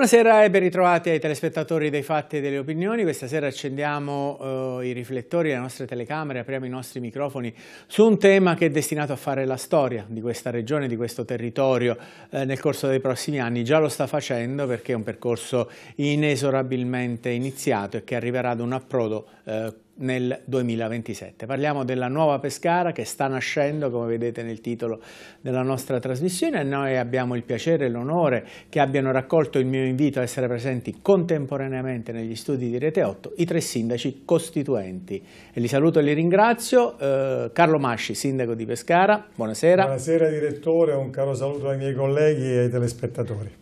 Buonasera e ben ritrovati ai telespettatori dei fatti e delle opinioni. Questa sera accendiamo eh, i riflettori, le nostre telecamere, apriamo i nostri microfoni su un tema che è destinato a fare la storia di questa regione, di questo territorio eh, nel corso dei prossimi anni. Già lo sta facendo perché è un percorso inesorabilmente iniziato e che arriverà ad un approdo eh, nel 2027. Parliamo della nuova Pescara che sta nascendo, come vedete nel titolo della nostra trasmissione, e noi abbiamo il piacere e l'onore che abbiano raccolto il mio invito a essere presenti contemporaneamente negli studi di Rete 8 i tre sindaci costituenti. E li saluto e li ringrazio. Eh, Carlo Masci, sindaco di Pescara, buonasera. Buonasera direttore, un caro saluto ai miei colleghi e ai telespettatori.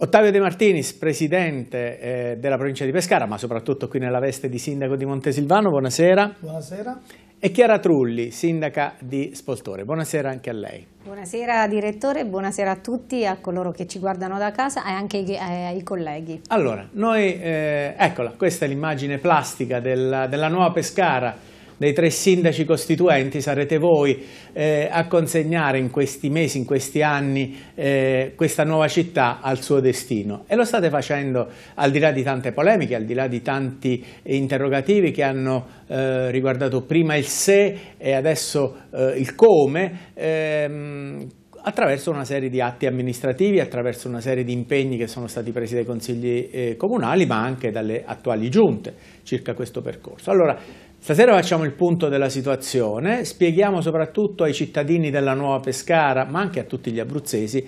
Ottavio De Martinis, presidente eh, della provincia di Pescara, ma soprattutto qui nella veste di sindaco di Montesilvano, buonasera. Buonasera. E Chiara Trulli, sindaca di Spoltore, buonasera anche a lei. Buonasera direttore, buonasera a tutti, a coloro che ci guardano da casa e anche ai, eh, ai colleghi. Allora, noi, eh, eccola, questa è l'immagine plastica della, della nuova Pescara dei tre sindaci costituenti sarete voi eh, a consegnare in questi mesi, in questi anni, eh, questa nuova città al suo destino. E lo state facendo al di là di tante polemiche, al di là di tanti interrogativi che hanno eh, riguardato prima il se e adesso eh, il come, ehm, attraverso una serie di atti amministrativi, attraverso una serie di impegni che sono stati presi dai consigli eh, comunali, ma anche dalle attuali giunte circa questo percorso. Allora, Stasera facciamo il punto della situazione, spieghiamo soprattutto ai cittadini della Nuova Pescara, ma anche a tutti gli abruzzesi,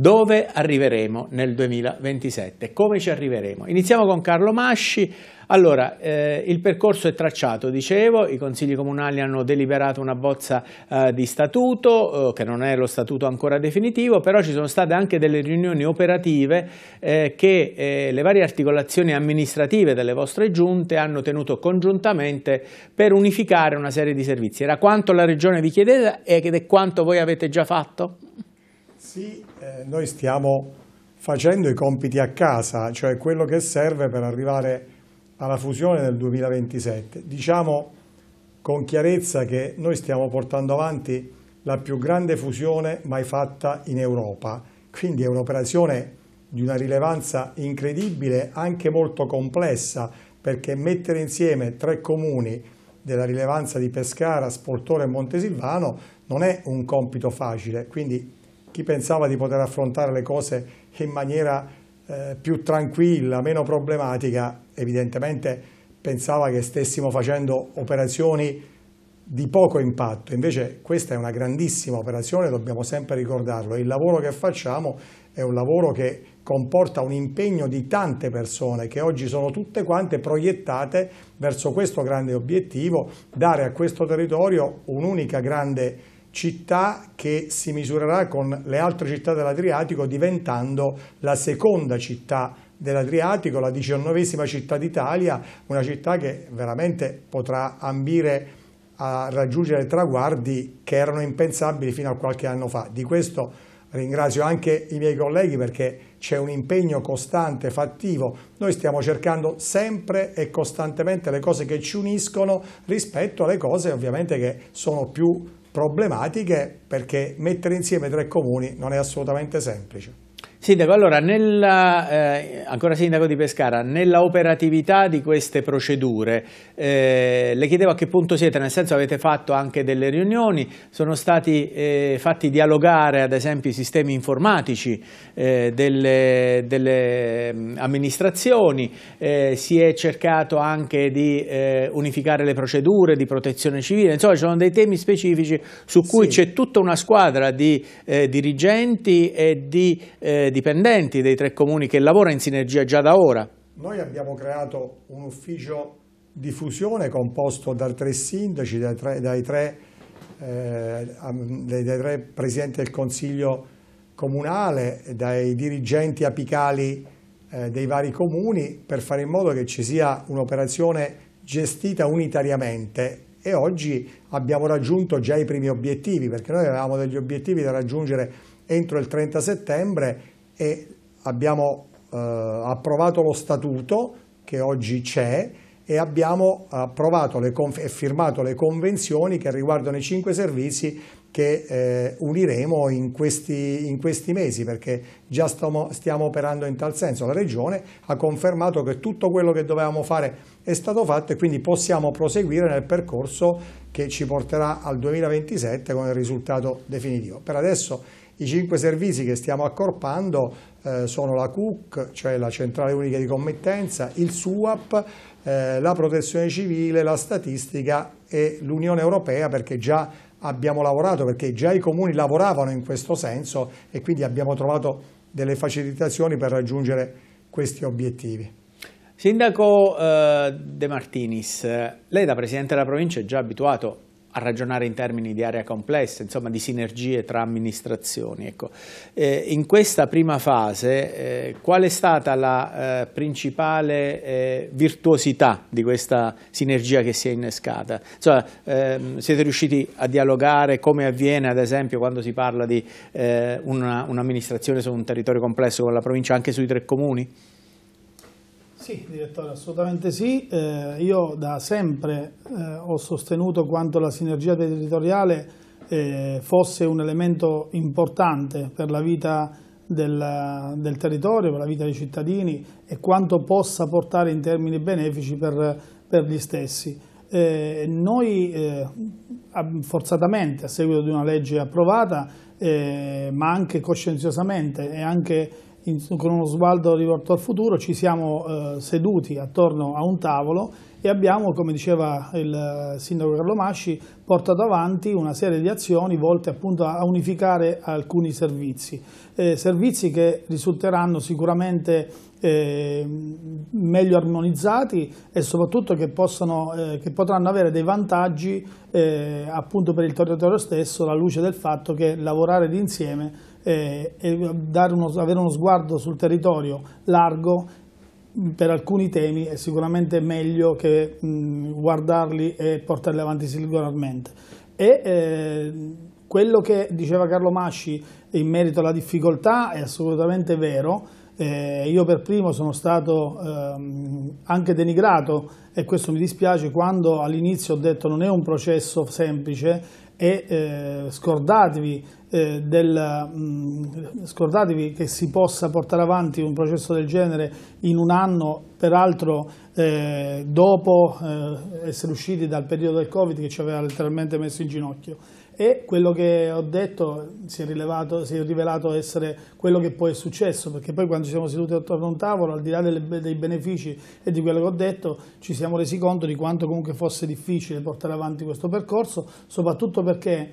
dove arriveremo nel 2027, come ci arriveremo. Iniziamo con Carlo Masci. Allora, eh, il percorso è tracciato, dicevo, i consigli comunali hanno deliberato una bozza eh, di statuto, eh, che non è lo statuto ancora definitivo, però ci sono state anche delle riunioni operative eh, che eh, le varie articolazioni amministrative delle vostre giunte hanno tenuto congiuntamente per unificare una serie di servizi. Era quanto la Regione vi chiedeva ed è quanto voi avete già fatto? Sì, noi stiamo facendo i compiti a casa, cioè quello che serve per arrivare alla fusione nel 2027. Diciamo con chiarezza che noi stiamo portando avanti la più grande fusione mai fatta in Europa, quindi è un'operazione di una rilevanza incredibile, anche molto complessa, perché mettere insieme tre comuni della rilevanza di Pescara, Sportore e Montesilvano non è un compito facile, quindi chi pensava di poter affrontare le cose in maniera eh, più tranquilla, meno problematica, evidentemente pensava che stessimo facendo operazioni di poco impatto, invece questa è una grandissima operazione, dobbiamo sempre ricordarlo, il lavoro che facciamo è un lavoro che comporta un impegno di tante persone che oggi sono tutte quante proiettate verso questo grande obiettivo, dare a questo territorio un'unica grande città che si misurerà con le altre città dell'Adriatico diventando la seconda città dell'Adriatico, la diciannovesima città d'Italia, una città che veramente potrà ambire a raggiungere traguardi che erano impensabili fino a qualche anno fa. Di questo ringrazio anche i miei colleghi perché c'è un impegno costante, fattivo. Noi stiamo cercando sempre e costantemente le cose che ci uniscono rispetto alle cose ovviamente che sono più problematiche perché mettere insieme tre comuni non è assolutamente semplice. Sindaco, allora, nella, eh, ancora Sindaco di Pescara, nella operatività di queste procedure, eh, le chiedevo a che punto siete, nel senso avete fatto anche delle riunioni, sono stati eh, fatti dialogare ad esempio i sistemi informatici eh, delle, delle mh, mm, amministrazioni, eh, si è cercato anche di eh, unificare le procedure di protezione civile, insomma ci sono dei temi specifici su cui sì. c'è tutta una squadra di dirigenti e di dipendenti dei tre comuni che lavora in sinergia già da ora? Noi abbiamo creato un ufficio di fusione composto da tre sindaci, dai tre, dai tre, eh, dai tre presidenti del Consiglio comunale, dai dirigenti apicali eh, dei vari comuni per fare in modo che ci sia un'operazione gestita unitariamente e oggi abbiamo raggiunto già i primi obiettivi perché noi avevamo degli obiettivi da raggiungere entro il 30 settembre e abbiamo eh, approvato lo statuto che oggi c'è e abbiamo approvato e firmato le convenzioni che riguardano i cinque servizi che eh, uniremo in questi, in questi, mesi perché già stiamo, stiamo, operando in tal senso. La Regione ha confermato che tutto quello che dovevamo fare è stato fatto e quindi possiamo proseguire nel percorso che ci porterà al 2027 con il risultato definitivo. Per adesso i cinque servizi che stiamo accorpando eh, sono la CUC, cioè la Centrale Unica di Committenza, il SUAP, eh, la Protezione Civile, la Statistica e l'Unione Europea perché già abbiamo lavorato, perché già i comuni lavoravano in questo senso e quindi abbiamo trovato delle facilitazioni per raggiungere questi obiettivi. Sindaco eh, De Martinis, lei da Presidente della Provincia è già abituato a ragionare in termini di area complessa, insomma di sinergie tra amministrazioni. Ecco. Eh, in questa prima fase eh, qual è stata la eh, principale eh, virtuosità di questa sinergia che si è innescata? Insomma, ehm, siete riusciti a dialogare come avviene ad esempio quando si parla di eh, un'amministrazione un su un territorio complesso con la provincia anche sui tre comuni? Sì, direttore, assolutamente sì. Eh, io da sempre eh, ho sostenuto quanto la sinergia territoriale eh, fosse un elemento importante per la vita del, del, territorio, per la vita dei cittadini e quanto possa portare in termini benefici per, per gli stessi. Eh, noi eh, forzatamente, a seguito di una legge approvata, eh, ma anche coscienziosamente e anche in, con uno sguardo rivolto al futuro, ci siamo eh, seduti attorno a un tavolo e abbiamo, come diceva il eh, sindaco Carlo Masci, portato avanti una serie di azioni volte appunto a unificare alcuni servizi, eh, servizi che risulteranno sicuramente eh, meglio armonizzati e soprattutto che, possono, eh, che potranno avere dei vantaggi eh, appunto per il territorio stesso alla luce del fatto che lavorare d'insieme eh, e uno, avere uno sguardo sul territorio largo per alcuni temi è sicuramente meglio che mh, guardarli e portarli avanti singolarmente. E, eh, quello che diceva Carlo Masci in merito alla difficoltà è assolutamente vero. Eh, io per primo sono stato ehm, anche denigrato e questo mi dispiace quando all'inizio ho detto non è un processo semplice e eh, scordatevi, eh, del, mh, mm, scordatevi, che si possa portare avanti un processo del genere in un anno, peraltro eh, dopo eh, essere usciti dal periodo del Covid che ci aveva letteralmente messo in ginocchio e quello che ho detto si è, rilevato, si è rivelato essere quello che poi è successo, perché poi quando ci siamo seduti attorno a un tavolo, al di là delle, dei benefici e di quello che ho detto, ci siamo resi conto di quanto comunque fosse difficile portare avanti questo percorso, soprattutto perché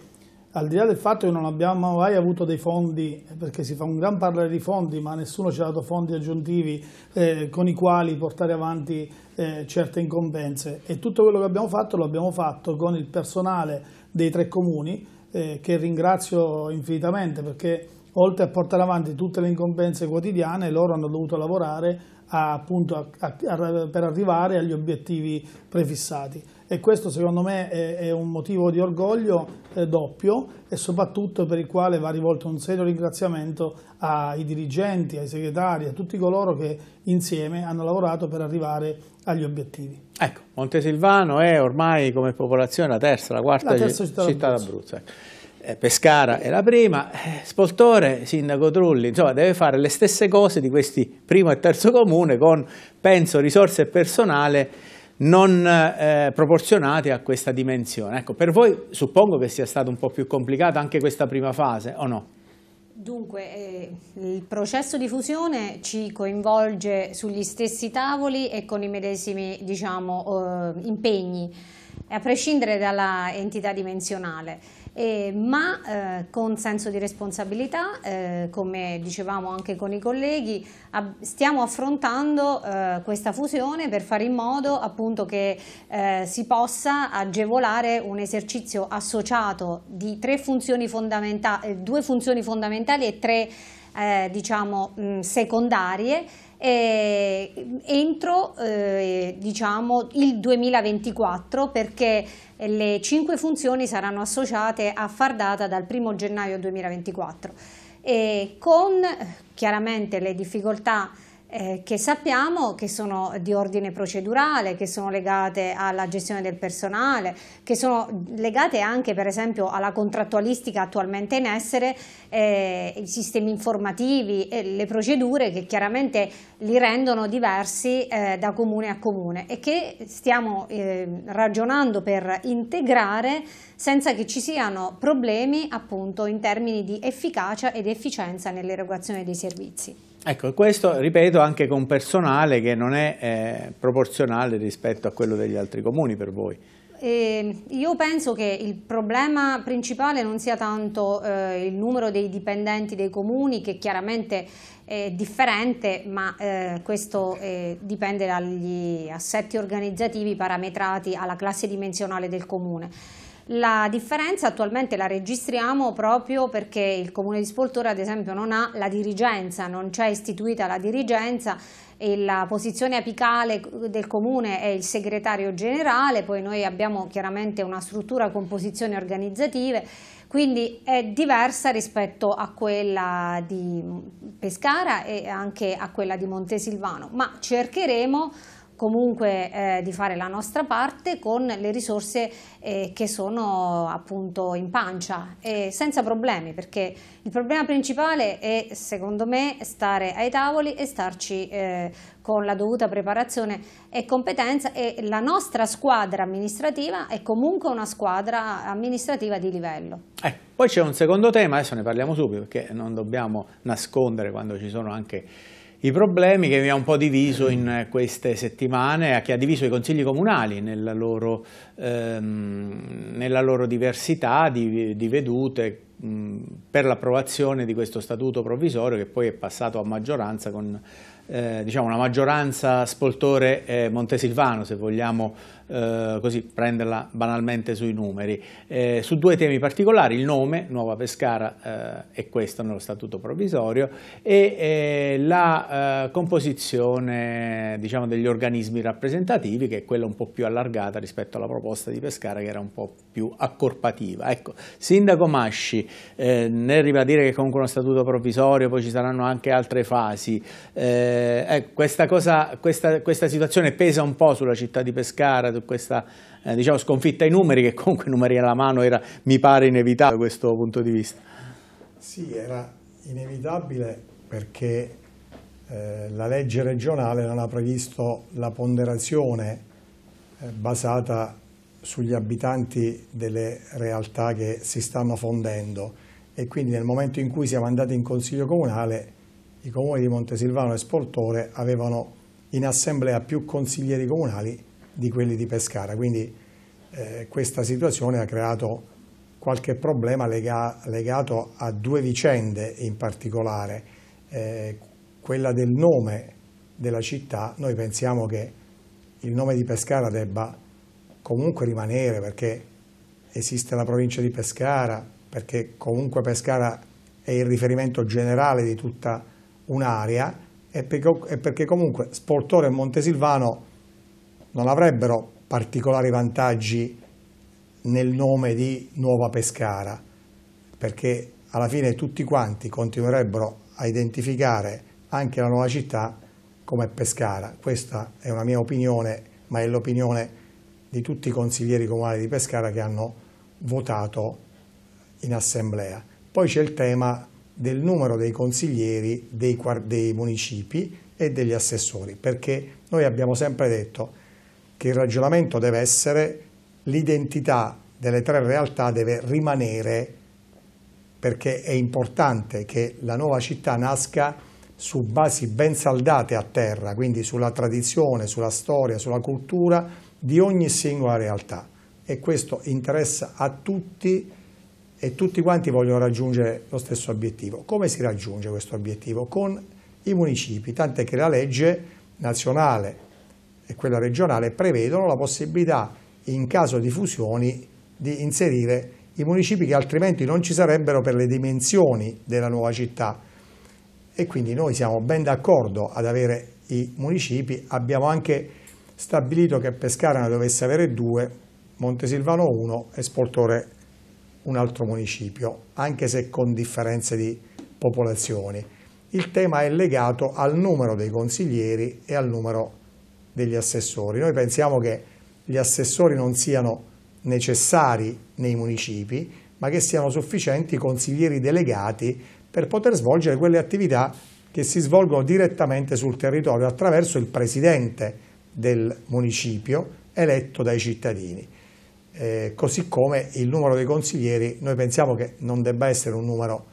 al di là del fatto che non abbiamo mai avuto dei fondi, perché si fa un gran parlare di fondi, ma nessuno ci ha dato fondi aggiuntivi eh, con i quali portare avanti eh, certe incombenze e tutto quello che abbiamo fatto lo abbiamo fatto con il personale dei tre comuni eh, che ringrazio infinitamente perché oltre a portare avanti tutte le incombenze quotidiane loro hanno dovuto lavorare a, appunto, a, a, per arrivare agli obiettivi prefissati e questo secondo me è, è un motivo di orgoglio eh, doppio e soprattutto per il quale va rivolto un serio ringraziamento ai dirigenti, ai segretari, a tutti coloro che insieme hanno lavorato per arrivare agli obiettivi. Ecco, Montesilvano è ormai come popolazione la terza, la quarta la terza città, città d'Abruzzo. Ecco. Eh, Pescara è la prima, eh, Spoltore, Sindaco Trulli, insomma deve fare le stesse cose di questi primo e terzo comune con, penso, risorse e personale non eh, proporzionate a questa dimensione. Ecco, per voi suppongo che sia stata un po' più complicata anche questa prima fase, o no? Dunque, eh, il processo di fusione ci coinvolge sugli stessi tavoli e con i medesimi diciamo, eh, impegni, a prescindere dalla entità dimensionale eh, ma eh, con senso di responsabilità, eh, come dicevamo anche con i colleghi, stiamo affrontando eh, questa fusione per fare in modo appunto, che eh, si possa agevolare un esercizio associato di funzioni eh, due funzioni fondamentali e tre diciamo, mh, secondarie eh, entro eh, diciamo, il 2024 perché le cinque funzioni saranno associate a far data dal 1 gennaio 2024 e con chiaramente le difficoltà eh, che sappiamo che sono di ordine procedurale, che sono legate alla gestione del personale, che sono legate anche per esempio alla contrattualistica attualmente in essere, eh, i sistemi informativi e le procedure che chiaramente li rendono diversi eh, da comune a comune e che stiamo eh, ragionando per integrare senza che ci siano problemi appunto in termini di efficacia ed efficienza nell'erogazione dei servizi. Ecco, questo ripeto anche con personale che non è eh, proporzionale rispetto a quello degli altri comuni per voi. Eh, io penso che il problema principale non sia tanto eh, il numero dei dipendenti dei comuni che chiaramente è differente ma eh, questo eh, dipende dagli assetti organizzativi parametrati alla classe dimensionale del comune. La differenza attualmente la registriamo proprio perché il comune di Spoltore ad esempio non ha la dirigenza, non c'è istituita la dirigenza e la posizione apicale del comune è il segretario generale, poi noi abbiamo chiaramente una struttura con posizioni organizzative, quindi è diversa rispetto a quella di Pescara e anche a quella di Montesilvano, ma cercheremo comunque eh, di fare la nostra parte con le risorse eh, che sono appunto in pancia e senza problemi perché il problema principale è secondo me stare ai tavoli e starci eh, con la dovuta preparazione e competenza e la nostra squadra amministrativa è comunque una squadra amministrativa di livello. Eh, poi c'è un secondo tema, adesso ne parliamo subito perché non dobbiamo nascondere quando ci sono anche i problemi che mi ha un po' diviso in queste settimane, che ha diviso i consigli comunali nella loro, ehm, nella loro diversità di, di vedute mh, per l'approvazione di questo statuto provvisorio che poi è passato a maggioranza con eh, diciamo una maggioranza spoltore eh, montesilvano se vogliamo eh, così prenderla banalmente sui numeri, eh, su due temi particolari, il nome, Nuova Pescara eh, è questo nello statuto provvisorio, e eh, la eh, composizione diciamo, degli organismi rappresentativi, che è quella un po' più allargata rispetto alla proposta di Pescara che era un po' più accorpativa. Ecco, Sindaco Masci, nel ribadire che comunque uno statuto provvisorio poi ci saranno anche altre fasi, ecco, questa, cosa, questa, questa situazione pesa un po' sulla città di Pescara, su questa eh, diciamo, sconfitta ai numeri, che comunque numeri alla mano era, mi pare inevitabile da questo punto di vista. Sì, era inevitabile perché eh, la legge regionale non ha previsto la ponderazione eh, basata sugli abitanti delle realtà che si stanno fondendo e quindi nel momento in cui siamo andati in Consiglio Comunale i comuni di Montesilvano e Sportore avevano in assemblea più consiglieri comunali di quelli di Pescara, quindi eh, questa situazione ha creato qualche problema lega legato a due vicende in particolare, eh, quella del nome della città, noi pensiamo che il nome di Pescara debba comunque rimanere perché esiste la provincia di Pescara, perché comunque Pescara è il riferimento generale di tutta un'area e perché comunque Sportore e Montesilvano non avrebbero particolari vantaggi nel nome di Nuova Pescara, perché alla fine tutti quanti continuerebbero a identificare anche la nuova città come Pescara. Questa è una mia opinione, ma è l'opinione di tutti i consiglieri comunali di Pescara che hanno votato in assemblea. Poi c'è il tema del numero dei consiglieri dei, dei municipi e degli assessori, perché noi abbiamo sempre detto che il ragionamento deve essere l'identità delle tre realtà deve rimanere perché è importante che la nuova città nasca su basi ben saldate a terra, quindi sulla tradizione, sulla storia, sulla cultura di ogni singola realtà e questo interessa a tutti e tutti quanti vogliono raggiungere lo stesso obiettivo. Come si raggiunge questo obiettivo? Con i municipi, tant'è che la legge nazionale e quella regionale prevedono la possibilità in caso di fusioni di inserire i municipi che altrimenti non ci sarebbero per le dimensioni della nuova città e quindi noi siamo ben d'accordo ad avere i municipi, abbiamo anche stabilito che Pescara ne dovesse avere due, Montesilvano uno e Spoltore un altro municipio, anche se con differenze di popolazioni. Il tema è legato al numero dei consiglieri e al numero degli assessori. Noi pensiamo che gli assessori non siano necessari nei municipi, ma che siano sufficienti consiglieri delegati per poter svolgere quelle attività che si svolgono direttamente sul territorio attraverso il presidente del municipio eletto dai cittadini. Eh, così come il numero dei consiglieri, noi pensiamo che non debba essere un numero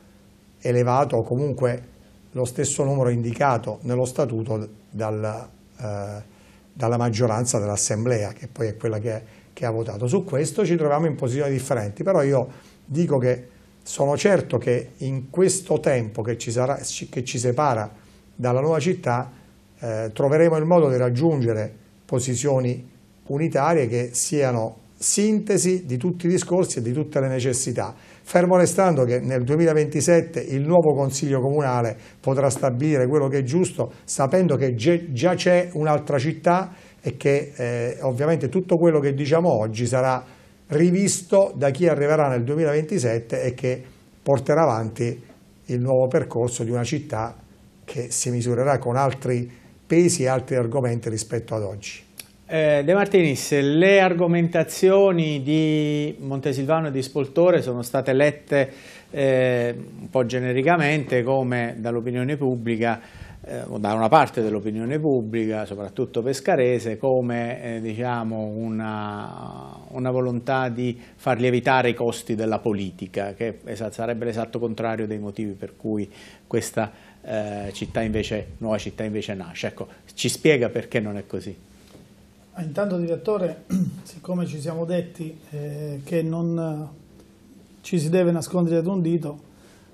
elevato o comunque lo stesso numero indicato nello statuto dal, eh, dalla maggioranza dell'Assemblea, che poi è quella che, che ha votato. Su questo ci troviamo in posizioni differenti, però io dico che sono certo che in questo tempo che ci, sarà, che ci separa dalla nuova città eh, troveremo il modo di raggiungere posizioni unitarie che siano sintesi di tutti i discorsi e di tutte le necessità fermo restando che nel 2027 il nuovo Consiglio Comunale potrà stabilire quello che è giusto, sapendo che già c'è un'altra città e che eh, ovviamente tutto quello che diciamo oggi sarà rivisto da chi arriverà nel 2027 e che porterà avanti il nuovo percorso di una città che si misurerà con altri pesi e altri argomenti rispetto ad oggi. Eh, De Martinis, le argomentazioni di Montesilvano e di Spoltore sono state lette eh, un po' genericamente come dall'opinione pubblica eh, o da una parte dell'opinione pubblica, soprattutto pescarese, come eh, diciamo una, una, volontà di far lievitare i costi della politica, che sarebbe l'esatto contrario dei motivi per cui questa eh, città invece, nuova città invece nasce. Ecco, ci spiega perché non è così. Intanto direttore, siccome ci siamo detti eh, che non eh, ci si deve nascondere dietro un dito,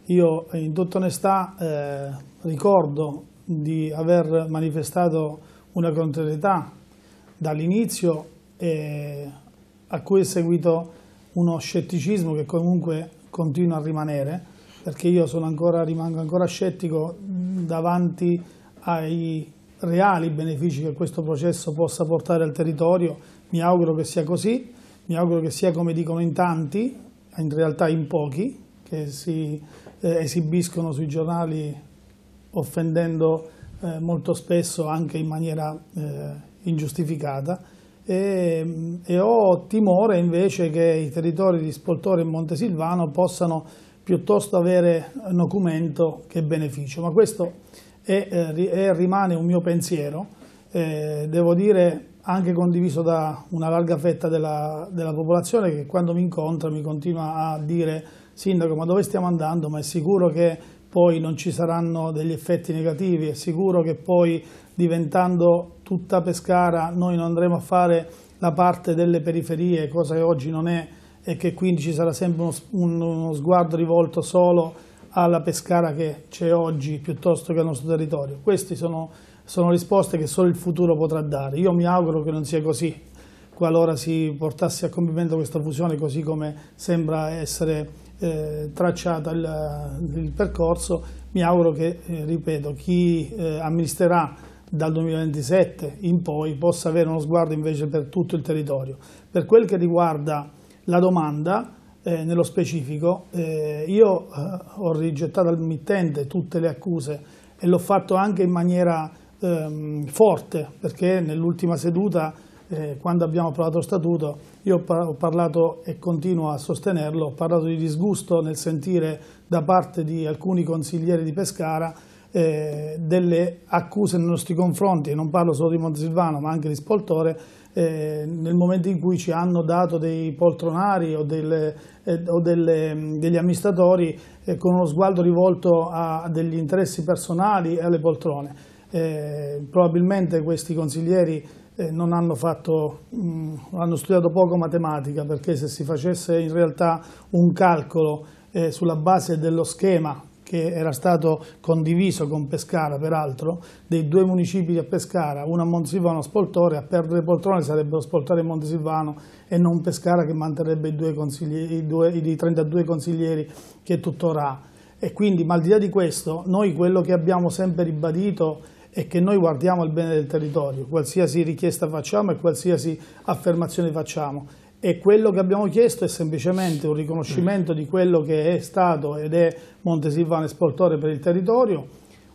io eh, in tutta onestà eh, ricordo di aver manifestato una contrarietà dall'inizio eh, a cui è seguito uno scetticismo che comunque continua a rimanere perché io ancora, rimango ancora scettico davanti ai reali benefici che questo processo possa portare al territorio, mi auguro che sia così, mi auguro che sia come dicono in tanti, in realtà in pochi, che si eh, esibiscono sui giornali offendendo eh, molto spesso anche in maniera eh, ingiustificata e, e, ho timore invece che i territori di Spoltore e Montesilvano possano piuttosto avere documento che beneficio, ma questo e, eh, e rimane un mio pensiero, eh, devo dire anche condiviso da una larga fetta della, della, popolazione che quando mi incontra mi continua a dire sindaco ma dove stiamo andando ma è sicuro che poi non ci saranno degli effetti negativi, è sicuro che poi diventando tutta Pescara noi non andremo a fare la parte delle periferie, cosa che oggi non è e che quindi ci sarà sempre uno, uno sguardo rivolto solo alla Pescara che c'è oggi piuttosto che al nostro territorio. Queste sono, sono risposte che solo il futuro potrà dare. Io mi auguro che non sia così, qualora si portasse a compimento questa fusione così come sembra essere eh, tracciato il, il, percorso, mi auguro che, eh, ripeto, chi eh, amministrerà dal 2027 in poi possa avere uno sguardo invece per tutto il territorio. Per quel che riguarda la domanda, eh, nello specifico, eh, io eh, ho rigettato al mittente tutte le accuse e l'ho fatto anche in maniera ehm, forte, perché nell'ultima seduta, eh, quando abbiamo approvato lo statuto, io ho parlato e continuo a sostenerlo, ho parlato di disgusto nel sentire da parte di alcuni consiglieri di Pescara eh, delle accuse nei nostri confronti, non parlo solo di Montesilvano ma anche di Spoltore, eh, nel momento in cui ci hanno dato dei poltronari o, delle, eh, o delle, mm, degli amministratori eh, con uno sguardo rivolto a degli interessi personali e alle poltrone. Eh, probabilmente questi consiglieri eh, non hanno, fatto, mh, mm, hanno studiato poco matematica perché se si facesse in realtà un calcolo eh, sulla base dello schema che era stato condiviso con Pescara peraltro, dei due municipi a Pescara, uno a Montesilvano e a Spoltore, a perdere poltrone sarebbero Spoltore e Montesilvano e non Pescara che manterrebbe i, due i, due, i 32 consiglieri che tuttora ha. E quindi, ma al di là di questo, noi quello che abbiamo sempre ribadito è che noi guardiamo il bene del territorio, qualsiasi richiesta facciamo e qualsiasi affermazione facciamo e quello che abbiamo chiesto è semplicemente un riconoscimento di quello che è stato ed è Montesilvano esportore per il territorio,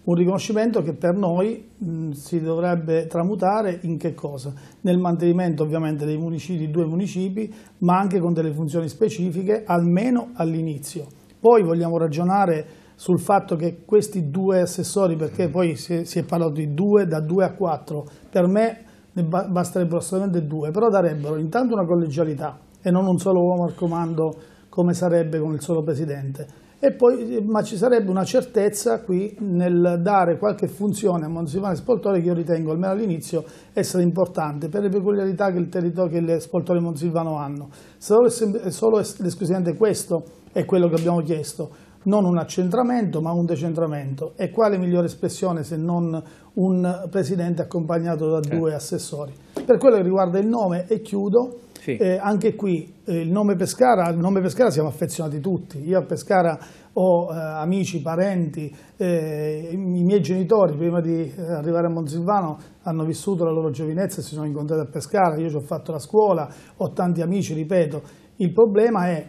un riconoscimento che per noi mh, si dovrebbe tramutare in che cosa? Nel mantenimento ovviamente dei municipi, due municipi, ma anche con delle funzioni specifiche, almeno all'inizio. Poi vogliamo ragionare sul fatto che questi due assessori, perché poi si è, si è parlato di due, da due a quattro, per me ne basterebbero solamente due, però darebbero intanto una collegialità e non un solo uomo al comando come sarebbe con il solo presidente. Poi, ma ci sarebbe una certezza qui nel dare qualche funzione a Monsignore Spoltore che io ritengo, almeno all'inizio, essere importante per le peculiarità che, il territorio, che le Spoltore Monsilvano hanno. Solo, solo esclusivamente questo è quello che abbiamo chiesto non un accentramento ma un decentramento e quale migliore espressione se non un presidente accompagnato da due eh. assessori. Per quello che riguarda il nome e chiudo, sì. eh, anche qui eh, il nome Pescara, al nome Pescara siamo affezionati tutti, io a Pescara ho eh, amici, parenti, eh, i miei genitori prima di eh, arrivare a Monsilvano hanno vissuto la loro giovinezza e si sono incontrati a Pescara, io ci ho fatto la scuola, ho tanti amici, ripeto, il problema è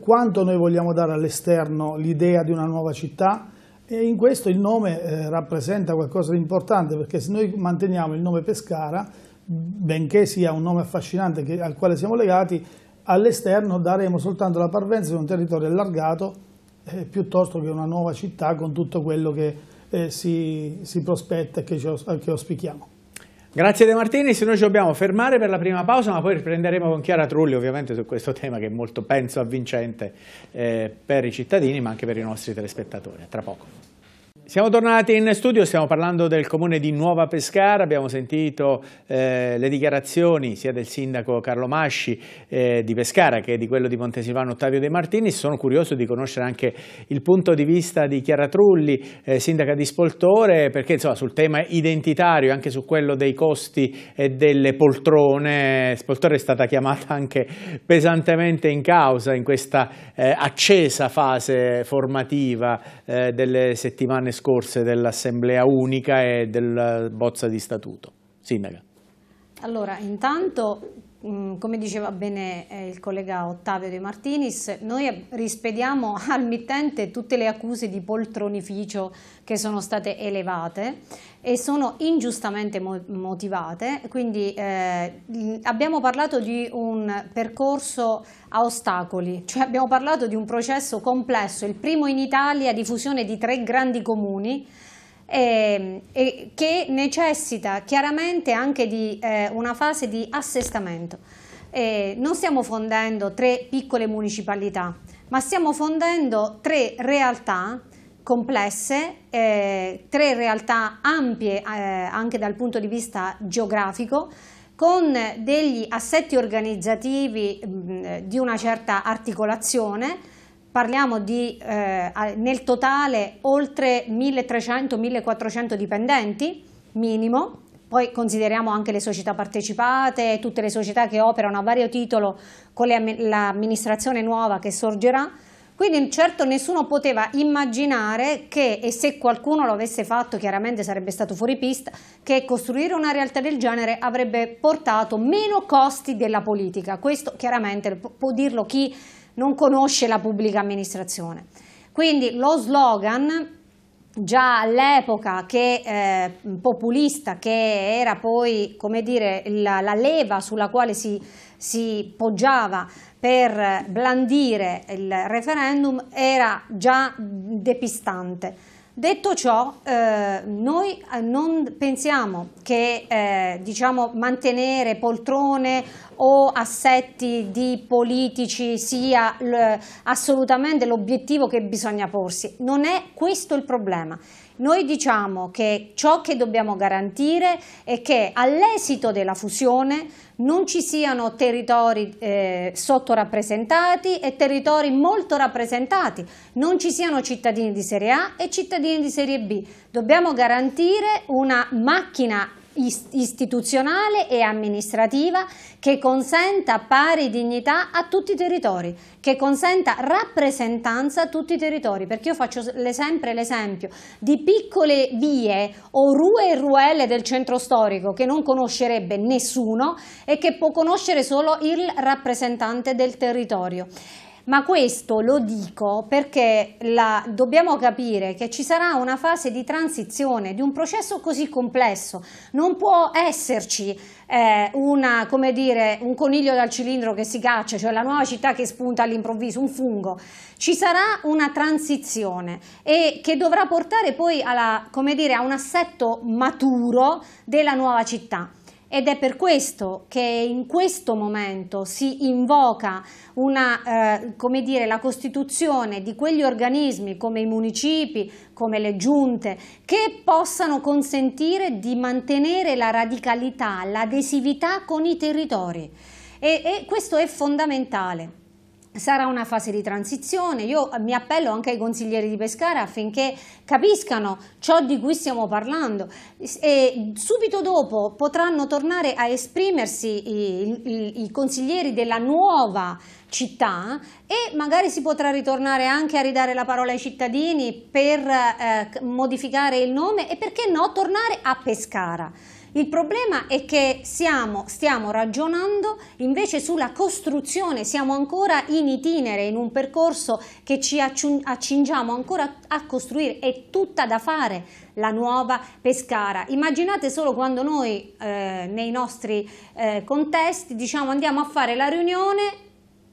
quanto noi vogliamo dare all'esterno l'idea di una nuova città e in questo il nome eh, rappresenta qualcosa di importante perché se noi manteniamo il nome Pescara, benché sia un nome affascinante che, al quale siamo legati, all'esterno daremo soltanto la parvenza di un territorio allargato eh, piuttosto che una nuova città con tutto quello che eh, si, si prospetta e che, che auspichiamo. Grazie De Martini, se noi ci dobbiamo fermare per la prima pausa, ma poi riprenderemo con Chiara Trulli ovviamente su questo tema che è molto penso avvincente eh, per i cittadini ma anche per i nostri telespettatori. A tra poco. Siamo tornati in studio, stiamo parlando del comune di Nuova Pescara, abbiamo sentito eh, le dichiarazioni sia del sindaco Carlo Masci eh, di Pescara che di quello di Montesilvano Ottavio De Martini, sono curioso di conoscere anche il punto di vista di Chiara Trulli, eh, sindaca di Spoltore, perché insomma, sul tema identitario, anche su quello dei costi e delle poltrone, Spoltore è stata chiamata anche pesantemente in causa in questa eh, accesa fase formativa eh, delle settimane settimane scorse dell'Assemblea unica e della bozza di statuto. Sindaca. Allora, intanto Mm, come diceva bene eh, il collega Ottavio De Martinis, noi rispediamo al mittente tutte le accuse di poltronificio che sono state elevate e sono ingiustamente motivate, quindi eh, abbiamo parlato di un percorso a ostacoli, cioè abbiamo parlato di un processo complesso, il primo in Italia di fusione di tre grandi comuni, e, ehm, e che necessita chiaramente anche di eh, una fase di assestamento. Eh, non stiamo fondendo tre piccole municipalità, ma stiamo fondendo tre realtà complesse, eh, tre realtà ampie eh, anche dal punto di vista geografico, con degli assetti organizzativi mh, mm, di una certa articolazione, parliamo di eh, nel totale oltre 1300-1400 dipendenti minimo, poi consideriamo anche le società partecipate, tutte le società che operano a vario titolo con l'amministrazione nuova che sorgerà, quindi certo nessuno poteva immaginare che, e se qualcuno lo avesse fatto chiaramente sarebbe stato fuori pista, che costruire una realtà del genere avrebbe portato meno costi della politica. Questo chiaramente può dirlo chi non conosce la pubblica amministrazione. Quindi lo slogan già all'epoca che eh, populista, che era poi come dire, la, la leva sulla quale si, si poggiava per blandire il referendum, era già depistante. Detto ciò, eh, noi eh, non pensiamo che eh, diciamo, mantenere poltrone o assetti di politici sia assolutamente l'obiettivo che bisogna porsi. Non è questo il problema. Noi diciamo che ciò che dobbiamo garantire è che all'esito della fusione non ci siano territori eh, sottorappresentati e territori molto rappresentati, non ci siano cittadini di serie A e cittadini di serie B. Dobbiamo garantire una macchina istituzionale e amministrativa che consenta pari dignità a tutti i territori, che consenta rappresentanza a tutti i territori, perché io faccio sempre l'esempio di piccole vie o rue e ruelle del centro storico che non conoscerebbe nessuno e che può conoscere solo il rappresentante del territorio ma questo lo dico perché la, dobbiamo capire che ci sarà una fase di transizione di un processo così complesso, non può esserci eh, una, dire, un coniglio dal cilindro che si caccia, cioè la nuova città che spunta all'improvviso, un fungo, ci sarà una transizione e che dovrà portare poi alla, dire, a un assetto maturo della nuova città ed è per questo che in questo momento si invoca una, eh, come dire, la costituzione di quegli organismi come i municipi, come le giunte, che possano consentire di mantenere la radicalità, l'adesività con i territori e, e questo è fondamentale. Sarà una fase di transizione, io eh, mi appello anche ai consiglieri di Pescara affinché capiscano ciò di cui stiamo parlando e subito dopo potranno tornare a esprimersi i, i, i consiglieri della nuova città e magari si potrà ritornare anche a ridare la parola ai cittadini per eh, modificare il nome e perché no tornare a Pescara. Il problema è che siamo, stiamo ragionando invece sulla costruzione, siamo ancora in itinere, in un percorso che ci accingiamo ancora a costruire, è tutta da fare la nuova Pescara. Immaginate solo quando noi eh, nei nostri eh, contesti diciamo andiamo a fare la riunione,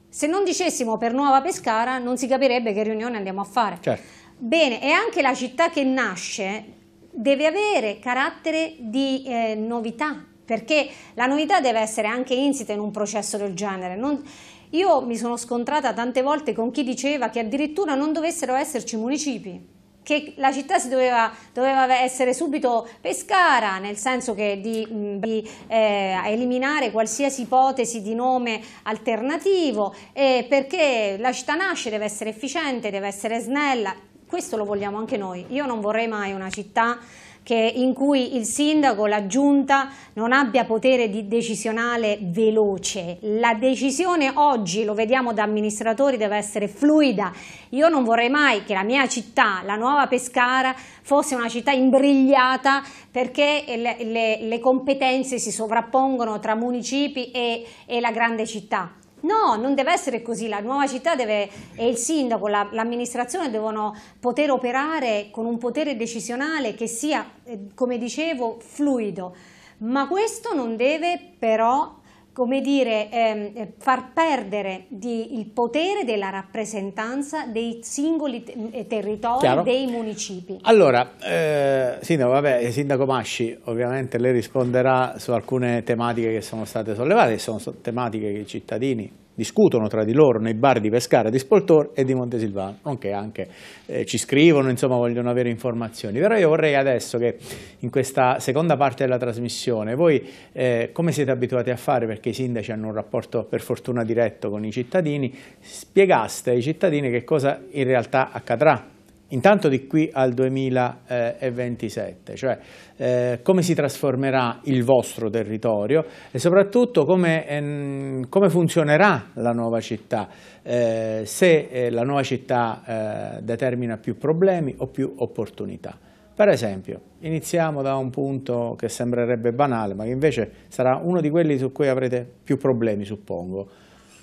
se non dicessimo per Nuova Pescara non si capirebbe che riunione andiamo a fare. Certo. Bene, e anche la città che nasce deve avere carattere di eh, novità, perché la novità deve essere anche insita in un processo del genere. Non, io mi sono scontrata tante volte con chi diceva che addirittura non dovessero esserci municipi, che la città si doveva, doveva essere subito pescara, nel senso che di, di eh, eliminare qualsiasi ipotesi di nome alternativo, eh, perché la città nasce, deve essere efficiente, deve essere snella, questo lo vogliamo anche noi. Io non vorrei mai una città che, in cui il sindaco, la giunta non abbia potere decisionale veloce. La decisione oggi, lo vediamo da amministratori, deve essere fluida. Io non vorrei mai che la mia città, la nuova Pescara, fosse una città imbrigliata perché le, le, le competenze si sovrappongono tra municipi e, e la grande città. No, non deve essere così, la nuova città deve, e il sindaco, l'amministrazione la, devono poter operare con un potere decisionale che sia, eh, come dicevo, fluido, ma questo non deve però come dire, ehm, eh, far perdere di, il potere della rappresentanza dei singoli te mm, eh, territori, Chiaro. dei municipi. Allora, eh, sindaco, vabbè, sindaco, Masci ovviamente lei risponderà su alcune tematiche che sono state sollevate, sono tematiche che i cittadini discutono tra di loro nei bar di Pescara, di Spoltor e di Montesilvano, nonché anche eh, ci scrivono, insomma vogliono avere informazioni. Però io vorrei adesso che in questa seconda parte della trasmissione voi eh, come siete abituati a fare, perché i sindaci hanno un rapporto per fortuna diretto con i cittadini, spiegaste ai cittadini che cosa in realtà accadrà intanto di qui al 2027, cioè eh, come si trasformerà il vostro territorio e soprattutto come, ehm, come funzionerà la nuova città, eh, se eh, la nuova città eh, determina più problemi o più opportunità. Per esempio, iniziamo da un punto che sembrerebbe banale, ma che invece sarà uno di quelli su cui avrete più problemi, suppongo,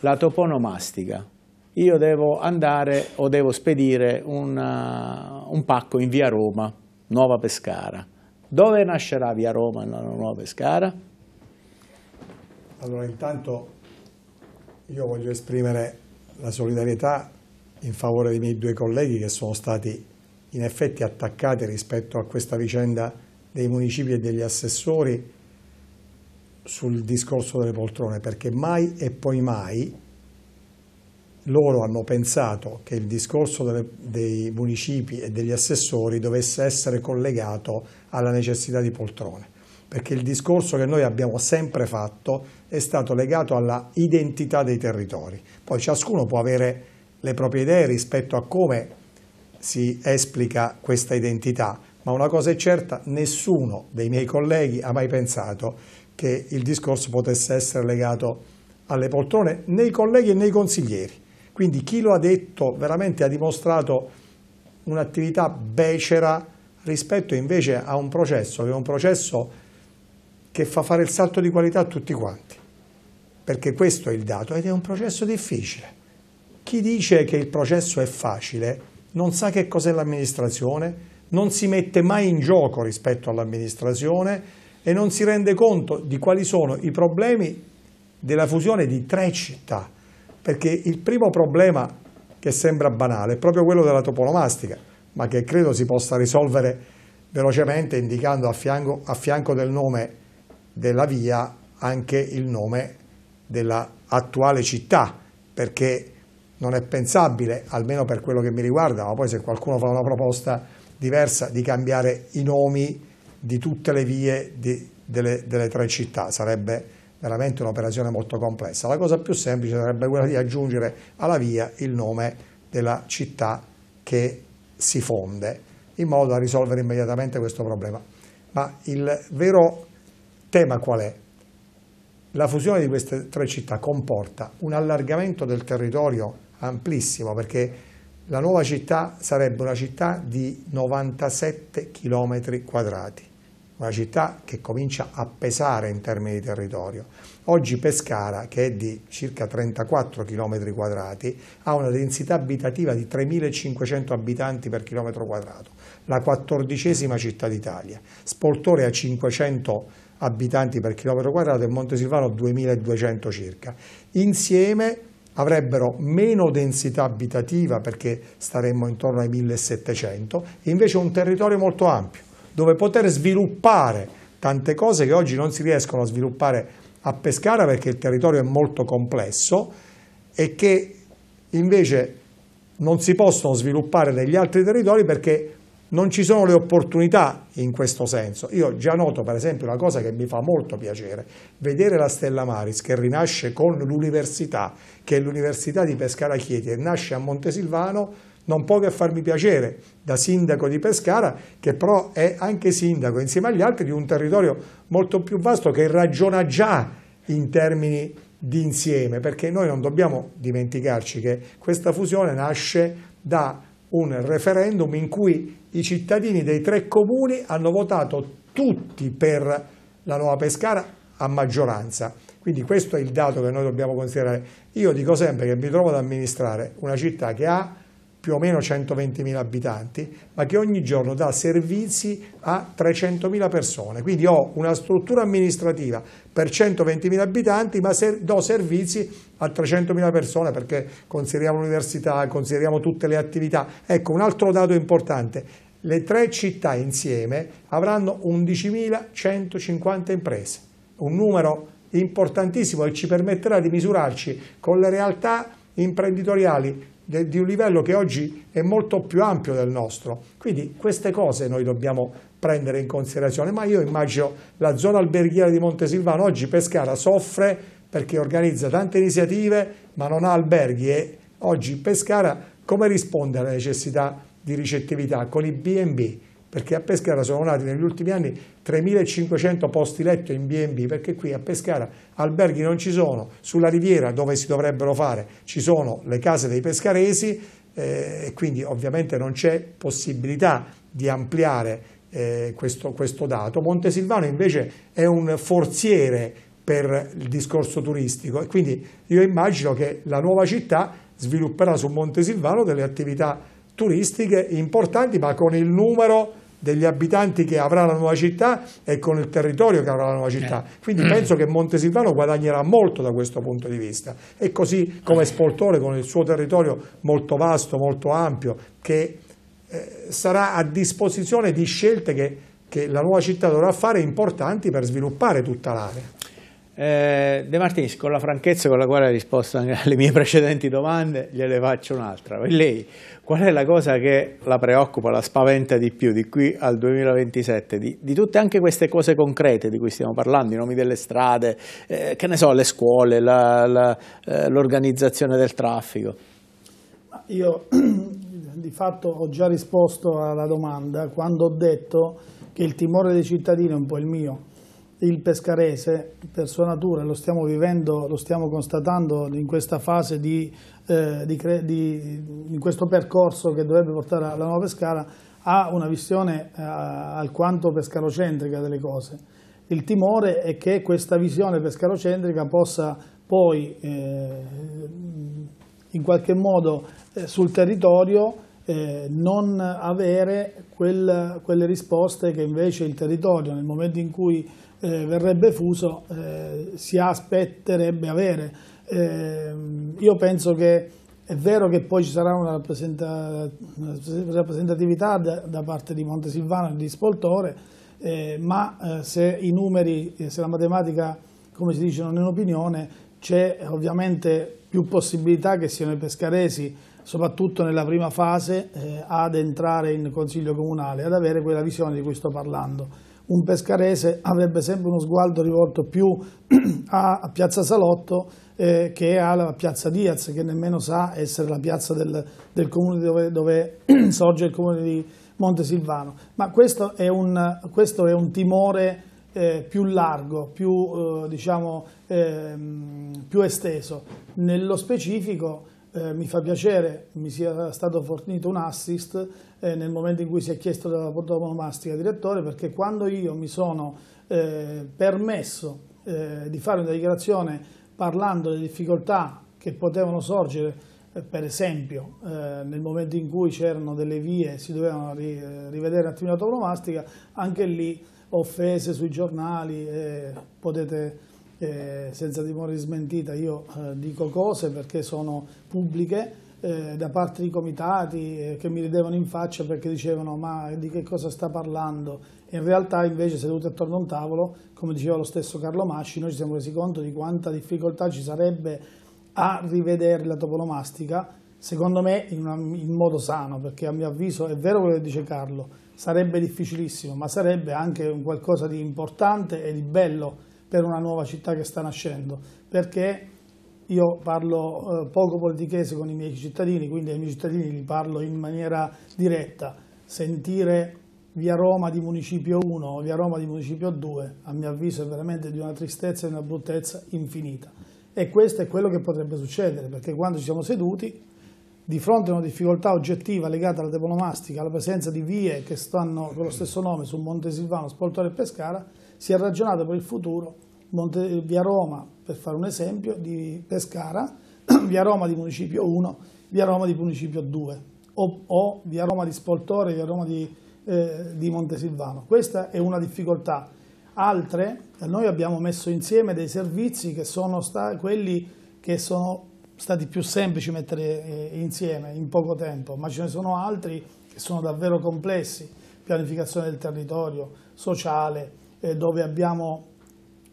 la toponomastica io devo andare o devo spedire una, uh, un pacco in via Roma, Nuova Pescara. Dove nascerà via Roma, Nuova Pescara? Allora intanto io voglio esprimere la solidarietà in favore dei miei due colleghi che sono stati in effetti attaccati rispetto a questa vicenda dei municipi e degli assessori sul discorso delle poltrone perché mai e poi mai loro hanno pensato che il discorso delle, dei municipi e degli assessori dovesse essere collegato alla necessità di poltrone, perché il discorso che noi abbiamo sempre fatto è stato legato alla identità dei territori. Poi ciascuno può avere le proprie idee rispetto a come si esplica questa identità, ma una cosa è certa, nessuno dei miei colleghi ha mai pensato che il discorso potesse essere legato alle poltrone, né i colleghi né i consiglieri quindi chi lo ha detto veramente ha dimostrato un'attività becera rispetto invece a un processo che è un processo che fa fare il salto di qualità a tutti quanti. Perché questo è il dato ed è un processo difficile. Chi dice che il processo è facile non sa che cos'è l'amministrazione, non si mette mai in gioco rispetto all'amministrazione e non si rende conto di quali sono i problemi della fusione di tre città perché il primo problema che sembra banale è proprio quello della toponomastica, ma che credo si possa risolvere velocemente indicando a fianco, a fianco del nome della via anche il nome dell'attuale città, perché non è pensabile, almeno per quello che mi riguarda, ma poi se qualcuno fa una proposta diversa, di cambiare i nomi di tutte le vie di, delle, delle, tre città, sarebbe veramente un'operazione molto complessa. La cosa più semplice sarebbe quella di aggiungere alla via il nome della città che si fonde, in modo da risolvere immediatamente questo problema. Ma il vero tema qual è? La fusione di queste tre città comporta un allargamento del territorio amplissimo, perché la nuova città sarebbe una città di 97 km quadrati una città che comincia a pesare in termini di territorio. Oggi Pescara, che è di circa 34 km quadrati, ha una densità abitativa di 3.500 abitanti per chilometro quadrato, la quattordicesima città d'Italia. Spoltore ha 500 abitanti per chilometro quadrato e Montesilvano 2.200 circa. Insieme avrebbero meno densità abitativa perché staremmo intorno ai 1.700 e invece un territorio molto ampio dove poter sviluppare tante cose che oggi non si riescono a sviluppare a Pescara perché il territorio è molto complesso e che invece non si possono sviluppare negli altri territori perché non ci sono le opportunità in questo senso. Io già noto per esempio una cosa che mi fa molto piacere, vedere la Stella Maris che rinasce con l'università, che è l'università di Pescara Chieti e nasce a Montesilvano non può che farmi piacere da sindaco di Pescara, che però è anche sindaco insieme agli altri di un territorio molto più vasto che ragiona già in termini di insieme, perché noi non dobbiamo dimenticarci che questa fusione nasce da un referendum in cui i cittadini dei tre comuni hanno votato tutti per la nuova Pescara a maggioranza. Quindi questo è il dato che noi dobbiamo considerare. Io dico sempre che mi trovo ad amministrare una città che ha più o meno 120.000 abitanti, ma che ogni giorno dà servizi a 300.000 persone. Quindi ho una struttura amministrativa per 120.000 abitanti, ma do servizi a 300.000 persone perché consideriamo l'università, consideriamo tutte le attività. Ecco, un altro dato importante, le tre città insieme avranno 11.150 imprese, un numero importantissimo che ci permetterà di misurarci con le realtà imprenditoriali di un livello che oggi è molto più ampio del nostro. Quindi queste cose noi dobbiamo prendere in considerazione, ma io immagino la zona alberghiera di Montesilvano, oggi Pescara soffre perché organizza tante iniziative ma non ha alberghi e oggi Pescara come risponde alla necessità di ricettività con i B&B? perché a Pescara sono nati negli ultimi anni 3.500 posti letto in B&B, perché qui a Pescara alberghi non ci sono, sulla riviera dove si dovrebbero fare ci sono le case dei pescaresi eh, e quindi ovviamente non c'è possibilità di ampliare eh, questo, questo dato. Montesilvano invece è un forziere per il discorso turistico e quindi io immagino che la nuova città svilupperà su Montesilvano delle attività turistiche importanti ma con il numero degli abitanti che avrà la nuova città e con il territorio che avrà la nuova città. Eh. Quindi penso che Montesilvano guadagnerà molto da questo punto di vista e così come Spoltore con il suo territorio molto vasto, molto ampio, che eh, sarà a disposizione di scelte che, che la nuova città dovrà fare importanti per sviluppare tutta l'area. Eh, De Martini, con la franchezza con la quale ha risposto anche alle mie precedenti domande, gliele faccio un'altra. lei, qual è la cosa che la preoccupa, la spaventa di più di qui al 2027? Di, di tutte anche queste cose concrete di cui stiamo parlando, i nomi delle strade, eh, che ne so, le scuole, eh, l'organizzazione eh, del traffico. Io di fatto ho già risposto alla domanda quando ho detto che il timore dei cittadini è un po' il mio il pescarese per sua natura, lo stiamo vivendo, lo stiamo constatando in questa fase di, eh, di, di in questo percorso che dovrebbe portare alla nuova Pescara, ha una visione eh, alquanto pescarocentrica delle cose. Il timore è che questa visione pescarocentrica possa poi eh, in qualche modo eh, sul territorio eh, non avere quel, quelle risposte che invece il territorio nel momento in cui eh, verrebbe fuso eh, si aspetterebbe avere. Eh, io penso che è vero che poi ci sarà una, rappresenta rappresentatività da, da, parte di Montesilvano e di Spoltore, eh, ma eh, se i numeri, se la matematica, come si dice, non è un'opinione, c'è ovviamente più possibilità che siano i pescaresi soprattutto nella prima fase, eh, ad entrare in consiglio comunale, ad avere quella visione di cui sto parlando un pescarese avrebbe sempre uno sguardo rivolto più a Piazza Salotto eh, che alla Piazza Diaz, che nemmeno sa essere la piazza del, del comune dove, dove sorge il comune di Montesilvano. Ma questo è un, questo è un timore eh, più largo, più, eh, diciamo, ehm, più esteso. Nello specifico eh, mi fa piacere mi sia stato fornito un assist eh, nel momento in cui si è chiesto dalla podomonomastica direttore perché quando io mi sono eh, permesso eh, di fare una dichiarazione parlando delle difficoltà che potevano sorgere eh, per esempio nel momento in cui c'erano delle vie si dovevano ri, rivedere attività autonomastica anche lì offese sui giornali potete eh, senza timore di smentita io eh, dico cose perché sono pubbliche eh, da parte di comitati eh, che mi ridevano in faccia perché dicevano ma di che cosa sta parlando in realtà invece seduti attorno a un tavolo come diceva lo stesso Carlo Masci noi ci siamo resi conto di quanta difficoltà ci sarebbe a rivedere la toponomastica secondo me in, una, in modo sano perché a mio avviso è vero quello che dice Carlo sarebbe difficilissimo ma sarebbe anche un qualcosa di importante e di bello per una nuova città che sta nascendo, perché io parlo eh, poco politichese con i miei cittadini, quindi ai miei cittadini li parlo in maniera diretta, sentire via Roma di municipio 1 o via Roma di municipio 2 a mio avviso è veramente di una tristezza e una bruttezza infinita e questo è quello che potrebbe succedere perché quando ci siamo seduti di fronte a una difficoltà oggettiva legata alla deponomastica, alla presenza di vie che stanno con lo stesso nome su Monte Silvano, Spoltore e Pescara si è ragionato per il futuro, Monte, via Roma, per fare un esempio, di Pescara, via Roma di Municipio 1, via Roma di Municipio 2, o, o via Roma di Spoltore, via Roma di, eh, di Montesilvano. Questa è una difficoltà. Altre, noi abbiamo messo insieme dei servizi che sono quelli che sono stati più semplici mettere eh, insieme in poco tempo, ma ce ne sono altri che sono davvero complessi, pianificazione del territorio, sociale, eh, dove abbiamo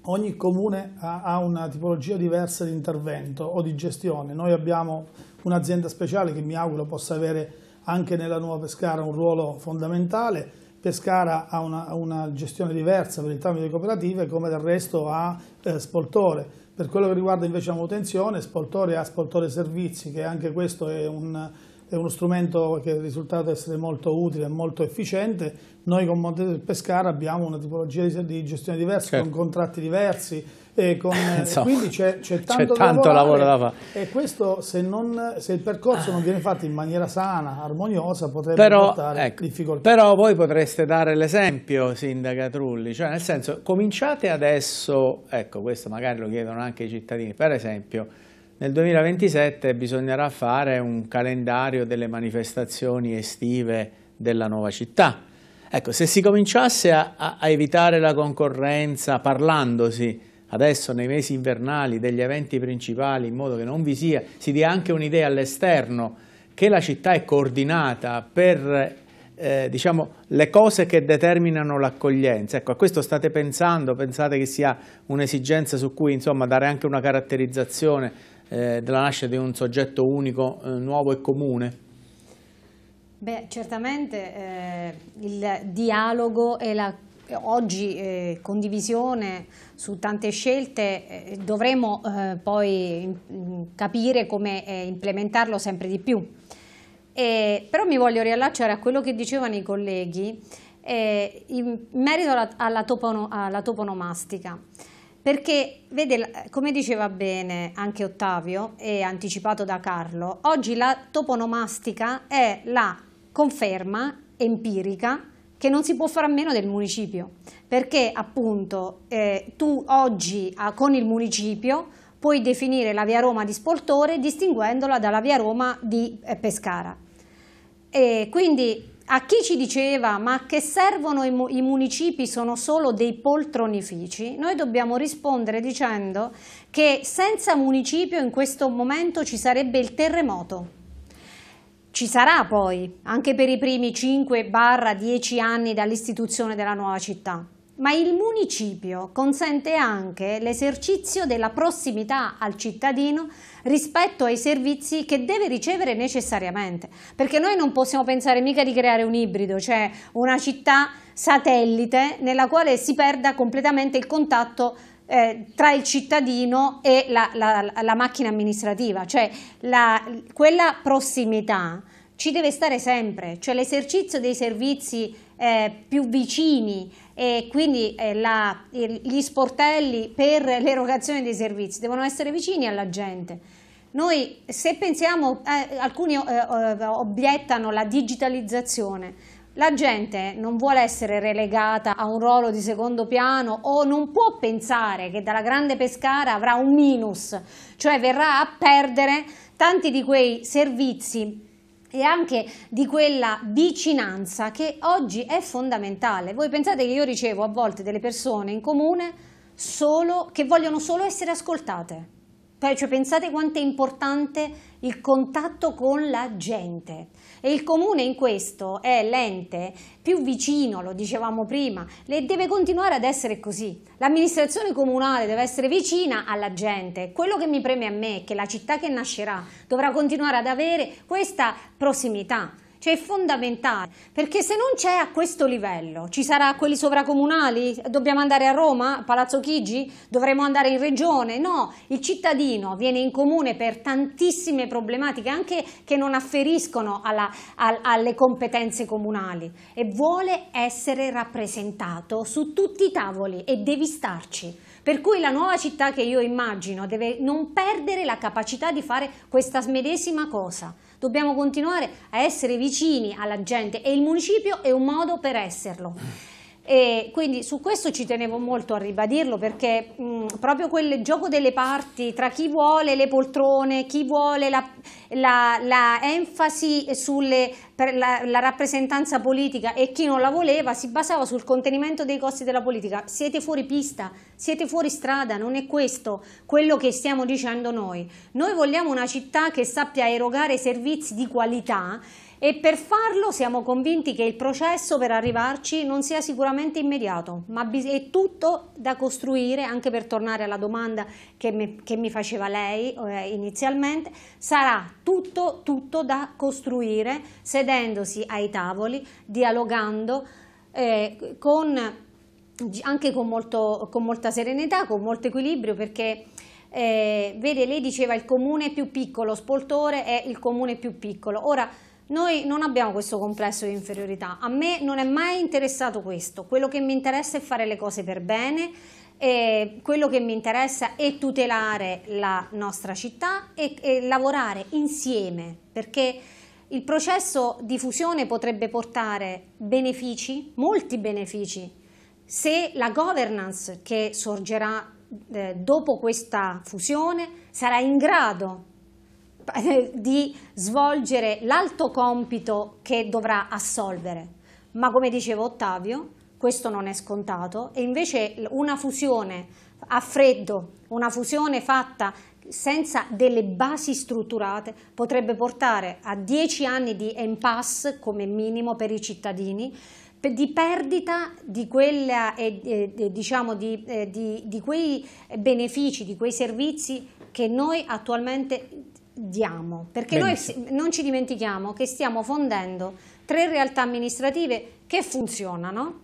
ogni comune ha, ha, una tipologia diversa di intervento o di gestione. Noi abbiamo un'azienda speciale che mi auguro possa avere anche nella nuova Pescara un ruolo fondamentale. Pescara ha una, una gestione diversa per il tramite delle cooperative come del resto ha eh, Spoltore. Per quello che riguarda invece la manutenzione, Spoltore ha Spoltore Servizi, che anche questo è un, è uno strumento che è risultato essere molto utile e molto efficiente. Noi con Monte del Pescara abbiamo una tipologia di gestione diversa, certo. con contratti diversi, con, eh, Insomma, quindi c'è, tanto, tanto lavoro da fare. E questo se, non, se, il percorso non viene fatto in maniera sana, armoniosa, potrebbe però, portare ecco, difficoltà. Però voi potreste dare l'esempio, Sindaca Trulli, cioè nel senso cominciate adesso, ecco questo magari lo chiedono anche i cittadini, per esempio nel 2027 bisognerà fare un calendario delle manifestazioni estive della nuova città. Ecco, se si cominciasse a, a evitare la concorrenza parlandosi adesso nei mesi invernali degli eventi principali in modo che non vi sia, si dia anche un'idea all'esterno che la città è coordinata per eh, diciamo, le cose che determinano l'accoglienza. Ecco, a questo state pensando, pensate che sia un'esigenza su cui insomma, dare anche una caratterizzazione eh, della nascita di un soggetto unico, eh, nuovo e comune? Beh, certamente eh, il dialogo e la oggi eh, condivisione su tante scelte eh, dovremo eh, poi capire come eh, implementarlo sempre di più. E, però mi voglio riallacciare a quello che dicevano i colleghi eh, in merito alla, alla, topono, alla toponomastica perché vede, come diceva bene anche Ottavio e anticipato da Carlo, oggi la toponomastica è la conferma empirica che non si può fare a meno del municipio, perché appunto eh, tu oggi ah, con il municipio puoi definire la via Roma di Spoltore distinguendola dalla via Roma di eh, Pescara. E quindi a chi ci diceva ma che servono i, i municipi sono solo dei poltronifici, noi dobbiamo rispondere dicendo che senza municipio in questo momento ci sarebbe il terremoto. Ci sarà poi, anche per i primi 5-10 anni dall'istituzione della nuova città ma il municipio consente anche l'esercizio della prossimità al cittadino rispetto ai servizi che deve ricevere necessariamente, perché noi non possiamo pensare mica di creare un ibrido, cioè una città satellite nella quale si perda completamente il contatto eh, tra il cittadino e la, la, la macchina amministrativa, cioè la, quella prossimità ci deve stare sempre, cioè l'esercizio dei servizi eh, più vicini e quindi eh, la, gli sportelli per l'erogazione dei servizi devono essere vicini alla gente. Noi se pensiamo, eh, alcuni eh, eh, obiettano la digitalizzazione, la gente non vuole essere relegata a un ruolo di secondo piano o non può pensare che dalla grande pescara avrà un minus, cioè verrà a perdere tanti di quei servizi e anche di quella vicinanza che oggi è fondamentale. Voi pensate che io ricevo a volte delle persone in comune solo, che vogliono solo essere ascoltate. Cioè, pensate quanto è importante il contatto con la gente e il comune in questo è l'ente più vicino, lo dicevamo prima, e deve continuare ad essere così. L'amministrazione comunale deve essere vicina alla gente. Quello che mi preme a me è che la città che nascerà dovrà continuare ad avere questa prossimità cioè è fondamentale, perché se non c'è a questo livello, ci sarà quelli sovracomunali? Dobbiamo andare a Roma, Palazzo Chigi? Dovremo andare in regione? No, il cittadino viene in comune per tantissime problematiche, anche che non afferiscono alla, al, alle competenze comunali e vuole essere rappresentato su tutti i tavoli e devi starci. Per cui la nuova città che io immagino deve non perdere la capacità di fare questa medesima cosa dobbiamo continuare a essere vicini alla gente e il municipio è un modo per esserlo. E quindi su questo ci tenevo molto a ribadirlo perché mh, proprio quel gioco delle parti tra chi vuole le poltrone, chi vuole la, la, la enfasi sulle, per la, la, rappresentanza politica e chi non la voleva si basava sul contenimento dei costi della politica. Siete fuori pista, siete fuori strada, non è questo quello che stiamo dicendo noi. Noi vogliamo una città che sappia erogare servizi di qualità e per farlo siamo convinti che il processo per arrivarci non sia sicuramente immediato, ma è tutto da costruire, anche per tornare alla domanda che mi, che mi faceva lei eh, inizialmente, sarà tutto, tutto da costruire sedendosi ai tavoli, dialogando eh, con, anche con, molto, con molta serenità, con molto equilibrio perché... Eh, vede, lei diceva il comune più piccolo, Spoltore è il comune più piccolo. Ora, noi non abbiamo questo complesso di inferiorità, a me non è mai interessato questo, quello che mi interessa è fare le cose per bene, eh, quello che mi interessa è tutelare la nostra città e, e lavorare insieme, perché il processo di fusione potrebbe portare benefici, molti benefici, se la governance che sorgerà eh, dopo questa fusione sarà in grado di svolgere l'alto compito che dovrà assolvere. Ma come diceva Ottavio, questo non è scontato e invece una fusione a freddo, una fusione fatta senza delle basi strutturate potrebbe portare a 10 anni di impasse come minimo per i cittadini, di perdita di, quella, eh, eh, diciamo di, eh, di, di quei benefici, di quei servizi che noi attualmente diamo, perché Benissimo. noi non ci dimentichiamo che stiamo fondendo tre realtà amministrative che funzionano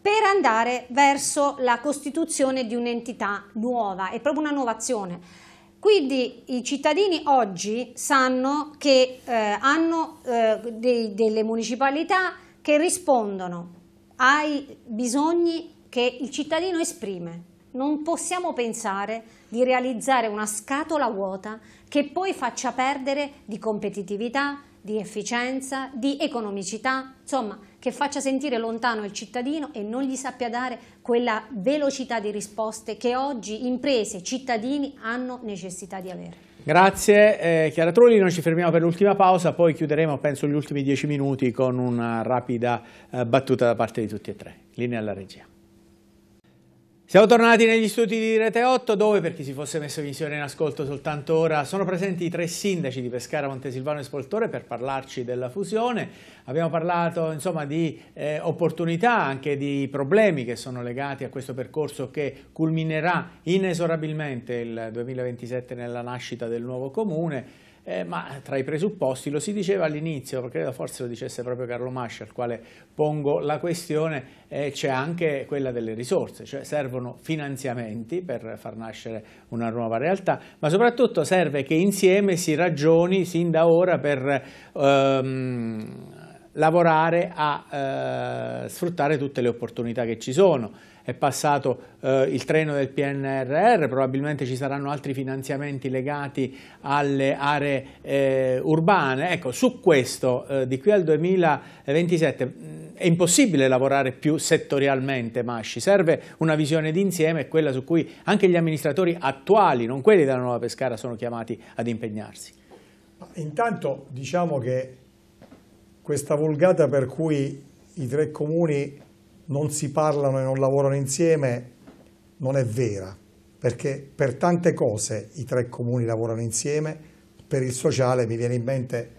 per andare verso la costituzione di un'entità nuova, è proprio una nuova azione. Quindi i cittadini oggi sanno che eh, hanno eh, dei, delle municipalità che rispondono ai bisogni che il cittadino esprime. Non possiamo pensare di realizzare una scatola vuota che poi faccia perdere di competitività, di efficienza, di economicità, insomma che faccia sentire lontano il cittadino e non gli sappia dare quella velocità di risposte che oggi imprese, cittadini hanno necessità di avere. Grazie eh, Chiara Trulli, noi ci fermiamo per l'ultima pausa, poi chiuderemo penso gli ultimi dieci minuti con una rapida eh, battuta da parte di tutti e tre. Linea alla regia. Siamo tornati negli studi di Rete 8 dove, per chi si fosse messo in visione in ascolto soltanto ora, sono presenti i tre sindaci di Pescara, Montesilvano e Spoltore per parlarci della fusione. Abbiamo parlato insomma, di eh, opportunità, anche di problemi che sono legati a questo percorso che culminerà inesorabilmente il 2027 nella nascita del nuovo comune eh, ma tra i presupposti lo si diceva all'inizio, credo forse lo dicesse proprio Carlo Masci al quale pongo la questione, eh, c'è anche quella delle risorse, cioè servono finanziamenti per far nascere una nuova realtà, ma soprattutto serve che insieme si ragioni sin da ora per... Ehm, lavorare a eh, sfruttare tutte le opportunità che ci sono è passato eh, il treno del PNRR, probabilmente ci saranno altri finanziamenti legati alle aree eh, urbane. Ecco, su questo eh, di qui al 2027 mm, è impossibile lavorare più settorialmente, Masci, serve una visione d'insieme, quella su cui anche gli amministratori attuali, non quelli della Nuova Pescara, sono chiamati ad impegnarsi. Intanto diciamo che questa vulgata per cui i tre comuni non si parlano e non lavorano insieme non è vera, perché per tante cose i tre comuni lavorano insieme, per il sociale mi viene in mente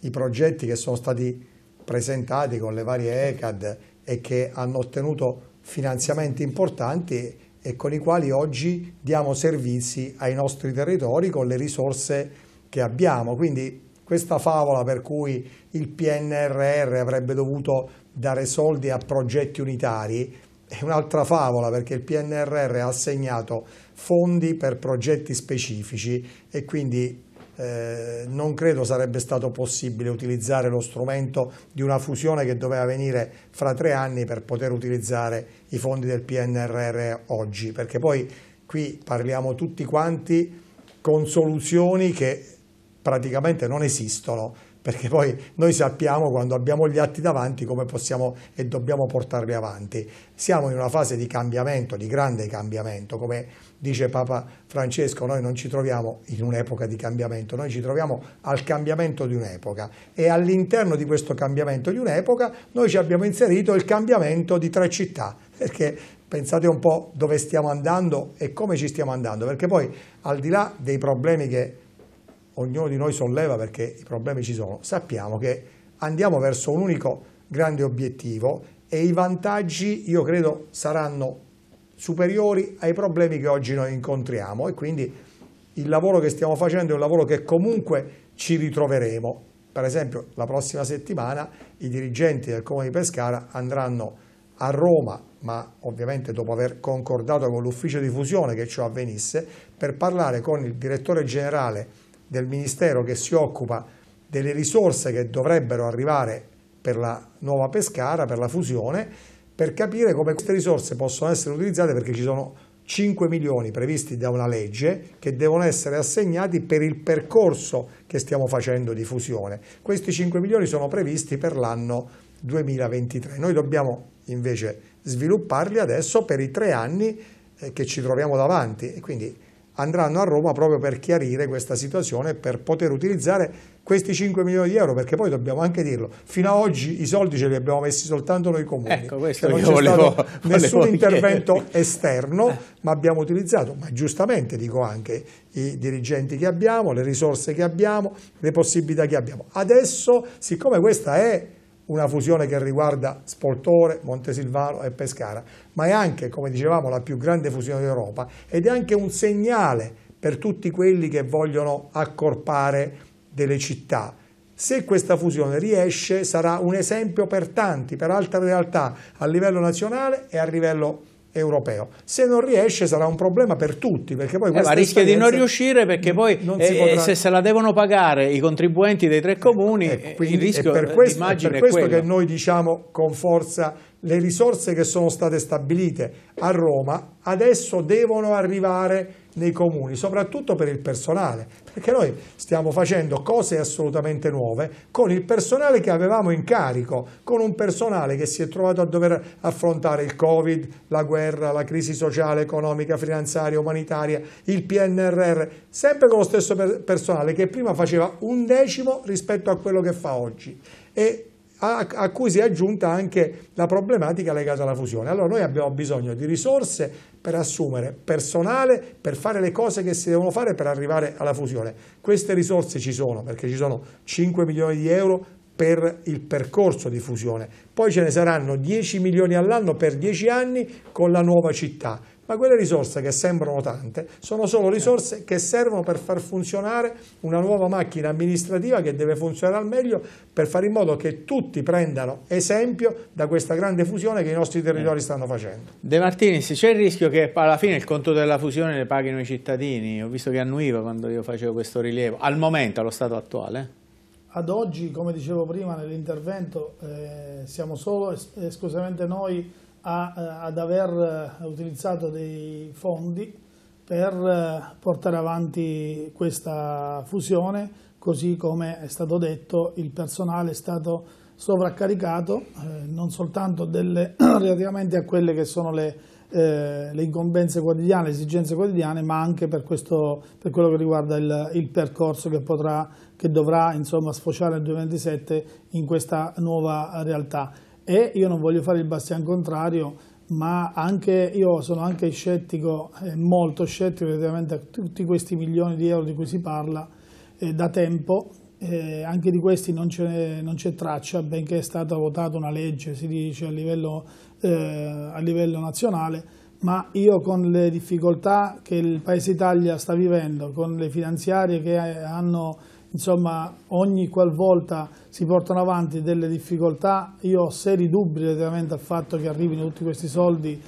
i progetti che sono stati presentati con le varie ECAD e che hanno ottenuto finanziamenti importanti e con i quali oggi diamo servizi ai nostri territori con le risorse che abbiamo. Quindi questa favola per cui il PNRR avrebbe dovuto dare soldi a progetti unitari è un'altra favola perché il PNRR ha assegnato fondi per progetti specifici e quindi eh, non credo sarebbe stato possibile utilizzare lo strumento di una fusione che doveva venire fra tre anni per poter utilizzare i fondi del PNRR oggi, perché poi qui parliamo tutti quanti con soluzioni che praticamente non esistono perché poi noi sappiamo quando abbiamo gli atti davanti come possiamo e dobbiamo portarli avanti. Siamo in una fase di cambiamento, di grande cambiamento, come dice Papa Francesco, noi non ci troviamo in un'epoca di cambiamento, noi ci troviamo al cambiamento di un'epoca e all'interno di questo cambiamento di un'epoca noi ci abbiamo inserito il cambiamento di tre città, perché pensate un po' dove stiamo andando e come ci stiamo andando, perché poi al di là dei problemi che ognuno di noi solleva perché i problemi ci sono, sappiamo che andiamo verso un unico grande obiettivo e i vantaggi io credo saranno superiori ai problemi che oggi noi incontriamo e quindi il lavoro che stiamo facendo è un lavoro che comunque ci ritroveremo. Per esempio la prossima settimana i dirigenti del Comune di Pescara andranno a Roma, ma ovviamente dopo aver concordato con l'ufficio di fusione che ciò avvenisse, per parlare con il direttore generale del Ministero che si occupa delle risorse che dovrebbero arrivare per la nuova Pescara, per la fusione, per capire come queste risorse possono essere utilizzate perché ci sono 5 milioni previsti da una legge che devono essere assegnati per il percorso che stiamo facendo di fusione. Questi 5 milioni sono previsti per l'anno 2023. Noi dobbiamo invece svilupparli adesso per i tre anni eh, che ci troviamo davanti e quindi andranno a Roma proprio per chiarire questa situazione e per poter utilizzare questi 5 milioni di euro, perché poi dobbiamo anche dirlo, fino ad oggi i soldi ce li abbiamo messi soltanto noi comuni, ecco, cioè, questo non c'è stato volevo, nessun volevo intervento chiedere. esterno, eh. ma abbiamo utilizzato, ma giustamente dico anche, i dirigenti che abbiamo, le risorse che abbiamo, le possibilità che abbiamo. Adesso, siccome questa è una fusione che riguarda Spoltore, Montesilvano e Pescara, ma è anche, come dicevamo, la più grande fusione d'Europa ed è anche un segnale per tutti quelli che vogliono accorpare delle città. Se questa fusione riesce sarà un esempio per tanti, per altre realtà a livello nazionale e a livello europeo europeo. Se non riesce sarà un problema per tutti, perché poi eh, ma rischia di non riuscire perché poi eh, eh, potrà... se se la devono pagare i contribuenti dei tre eh, comuni, ecco, eh, quindi, il rischio è per questo, è per questo è che noi diciamo con forza le risorse che sono state stabilite a Roma adesso devono arrivare nei comuni, soprattutto per il personale, perché noi stiamo facendo cose assolutamente nuove con il personale che avevamo in carico, con un personale che si è trovato a dover affrontare il Covid, la guerra, la crisi sociale, economica, finanziaria, umanitaria, il PNRR, sempre con lo stesso personale che prima faceva un decimo rispetto a quello che fa oggi. E a, cui si è aggiunta anche la problematica legata alla fusione. Allora noi abbiamo bisogno di risorse per assumere personale, per fare le cose che si devono fare per arrivare alla fusione. Queste risorse ci sono perché ci sono 5 milioni di euro per il percorso di fusione, poi ce ne saranno 10 milioni all'anno per 10 anni con la nuova città ma quelle risorse che sembrano tante sono solo certo. risorse che servono per far funzionare una nuova macchina amministrativa che deve funzionare al meglio per fare in modo che tutti prendano esempio da questa grande fusione che i nostri territori eh. stanno facendo. De Martinis, c'è il rischio che alla fine il conto della fusione le paghino i cittadini? Ho visto che annuiva quando io facevo questo rilievo, al momento, allo stato attuale? Ad oggi, come dicevo prima nell'intervento, eh, siamo solo esclusivamente noi a, eh, ad aver eh, utilizzato dei fondi per eh, portare avanti questa fusione, così come è stato detto il personale è stato sovraccaricato eh, non soltanto delle, relativamente a quelle che sono le, eh, le, incombenze quotidiane, le esigenze quotidiane, ma anche per, questo, per quello che riguarda il, il percorso che, potrà, che dovrà insomma, sfociare nel 2027 in questa nuova realtà e io non voglio fare il bastian contrario, ma anche io sono anche scettico, eh, molto scettico relativamente a tutti questi milioni di euro di cui si parla eh, da tempo, eh, anche di questi non c'è, traccia, benché è stata votata una legge, si dice, a livello, eh, a livello, nazionale, ma io con le difficoltà che il Paese Italia sta vivendo, con le finanziarie che eh, hanno insomma ogni qualvolta si portano avanti delle difficoltà io ho seri dubbi relativamente al fatto che arrivino tutti questi soldi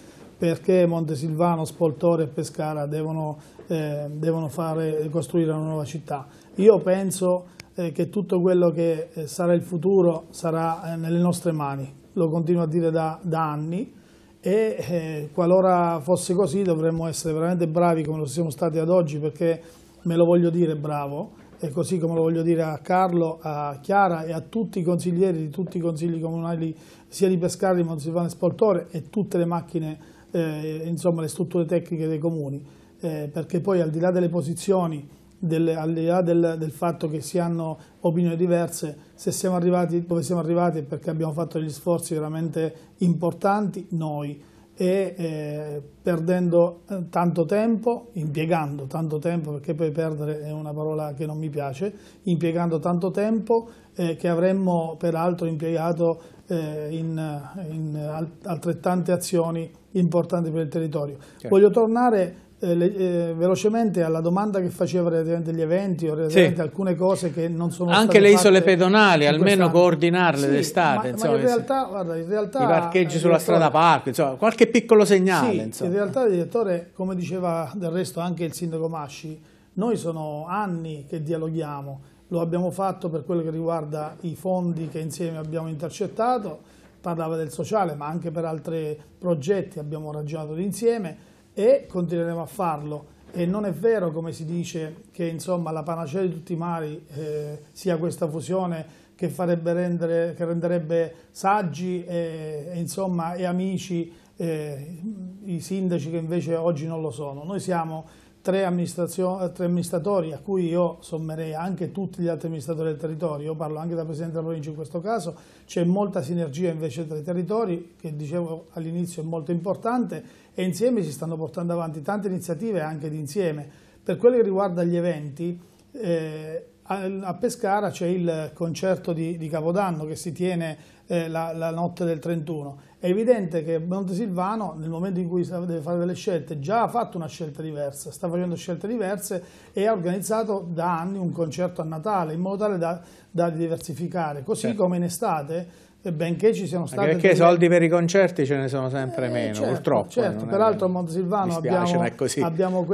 perché Montesilvano, Spoltore e Pescara devono, eh, devono fare, costruire una nuova città. Io penso eh, che tutto quello che eh, sarà il futuro sarà eh, nelle nostre mani, lo continuo a dire da, da anni e eh, qualora fosse così dovremmo essere veramente bravi come lo siamo stati ad oggi perché me lo voglio dire bravo, e così come lo voglio dire a Carlo, a Chiara e a tutti i consiglieri di tutti i consigli comunali sia di Pescara, di Monsilvano e Spoltore e tutte le macchine, eh, insomma le strutture tecniche dei comuni, eh, perché poi al di là delle posizioni, del, al di là del, del, fatto che si hanno opinioni diverse, se siamo arrivati dove siamo arrivati è perché abbiamo fatto degli sforzi veramente importanti noi e eh, perdendo eh, tanto tempo, impiegando tanto tempo, perché poi perdere è una parola che non mi piace, impiegando tanto tempo eh, che avremmo peraltro impiegato eh, in, in altrettante azioni importanti per il territorio. Certo. Voglio tornare eh, eh, velocemente alla domanda che faceva relativamente agli eventi o relativamente sì. alcune cose che non sono anche le isole pedonali almeno coordinarle sì, d'estate insomma, ma in realtà, guarda, in realtà, i parcheggi sulla strada parco insomma, qualche piccolo segnale sì, in realtà direttore come diceva del resto anche il sindaco Masci noi sono anni che dialoghiamo lo abbiamo fatto per quello che riguarda i fondi che insieme abbiamo intercettato parlava del sociale ma anche per altri progetti abbiamo ragionato insieme e continueremo a farlo. E non è vero, come si dice, che insomma, la panacea di tutti i mali eh, sia questa fusione che, rendere, che renderebbe saggi e, e, insomma, e amici eh, i sindaci che invece oggi non lo sono. Noi siamo tre, tre, amministratori, a cui io sommerei anche tutti gli altri amministratori del territorio, io parlo anche da Presidente della Provincia in questo caso, c'è molta sinergia invece tra i territori, che dicevo all'inizio è molto importante, e insieme si stanno portando avanti tante iniziative anche d'insieme. Per quello che riguarda gli eventi, eh, a Pescara c'è il concerto di, di Capodanno che si tiene eh, la, la, notte del 31. È evidente che Monte Silvano, nel momento in cui deve fare delle scelte già ha fatto una scelta diversa, sta facendo scelte diverse e ha organizzato da anni un concerto a Natale in modo tale da, da diversificare, così certo. come in estate eh, benché ci siano stati perché delle... soldi per i concerti ce ne sono sempre eh, meno certo, purtroppo certo. peraltro a Montesilvano dispiace, abbiamo, abbiamo,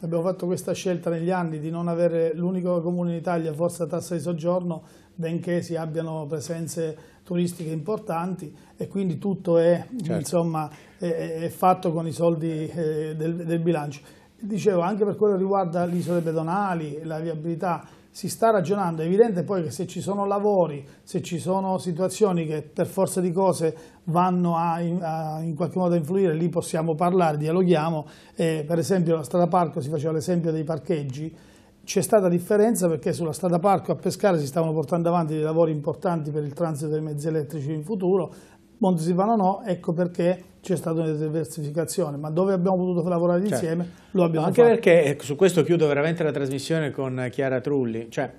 abbiamo, fatto questa scelta negli anni di non avere l'unico comune in Italia forse a tassa di soggiorno benché si abbiano presenze turistiche importanti e quindi tutto è, certo. insomma, è, è, fatto con i soldi eh, del, del, bilancio. Dicevo, anche per quello che riguarda le isole pedonali, la viabilità, si sta ragionando, è evidente poi che se ci sono lavori, se ci sono situazioni che per forza di cose vanno a, a in qualche modo a influire, lì possiamo parlare, dialoghiamo, eh, per esempio la strada parco si faceva l'esempio dei parcheggi, c'è stata differenza perché sulla strada Parco a Pescara si stavano portando avanti dei lavori importanti per il transito dei mezzi elettrici in futuro, Montesivano no, ecco perché c'è stata una diversificazione, ma dove abbiamo potuto lavorare certo. insieme certo. lo abbiamo anche fatto. Anche perché, ecco, su questo chiudo veramente la trasmissione con Chiara Trulli, cioè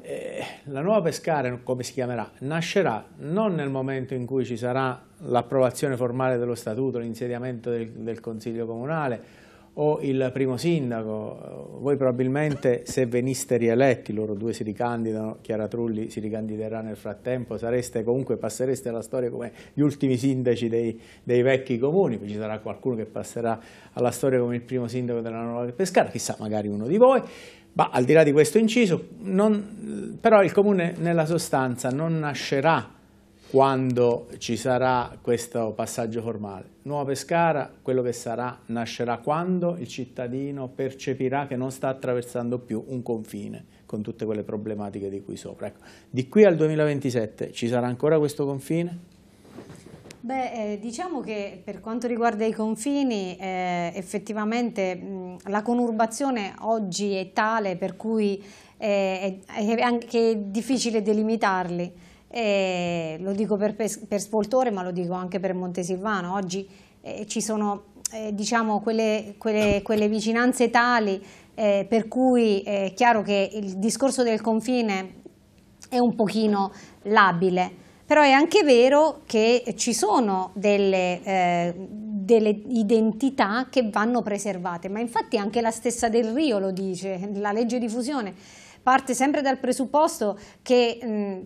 eh, la nuova Pescara, come si chiamerà, nascerà non nel momento in cui ci sarà l'approvazione formale dello statuto, l'insediamento del, del Consiglio Comunale, o il primo sindaco, voi probabilmente se veniste rieletti, loro due si ricandidano, Chiara Trulli si ricandiderà nel frattempo, sareste comunque, passereste alla storia come gli ultimi sindaci dei, dei vecchi comuni, poi ci sarà qualcuno che passerà alla storia come il primo sindaco della Nuova Pescara, chissà magari uno di voi, ma al di là di questo inciso, non, però il comune nella sostanza non nascerà quando ci sarà questo passaggio formale. Nuova Pescara, quello che sarà, nascerà quando il cittadino percepirà che non sta attraversando più un confine con tutte quelle problematiche di qui sopra. Ecco, di qui al 2027 ci sarà ancora questo confine? Beh, eh, diciamo che per quanto riguarda i confini, eh, effettivamente mh, la conurbazione oggi è tale per cui è, eh, è, è anche difficile delimitarli. Eh, lo dico per, per, Spoltore, ma lo dico anche per Montesilvano. Oggi eh, ci sono eh, diciamo, quelle, quelle, quelle, vicinanze tali eh, per cui è eh, chiaro che il discorso del confine è un pochino labile. Però è anche vero che ci sono delle, eh, delle identità che vanno preservate, ma infatti anche la stessa del Rio lo dice, la legge di fusione parte sempre dal presupposto che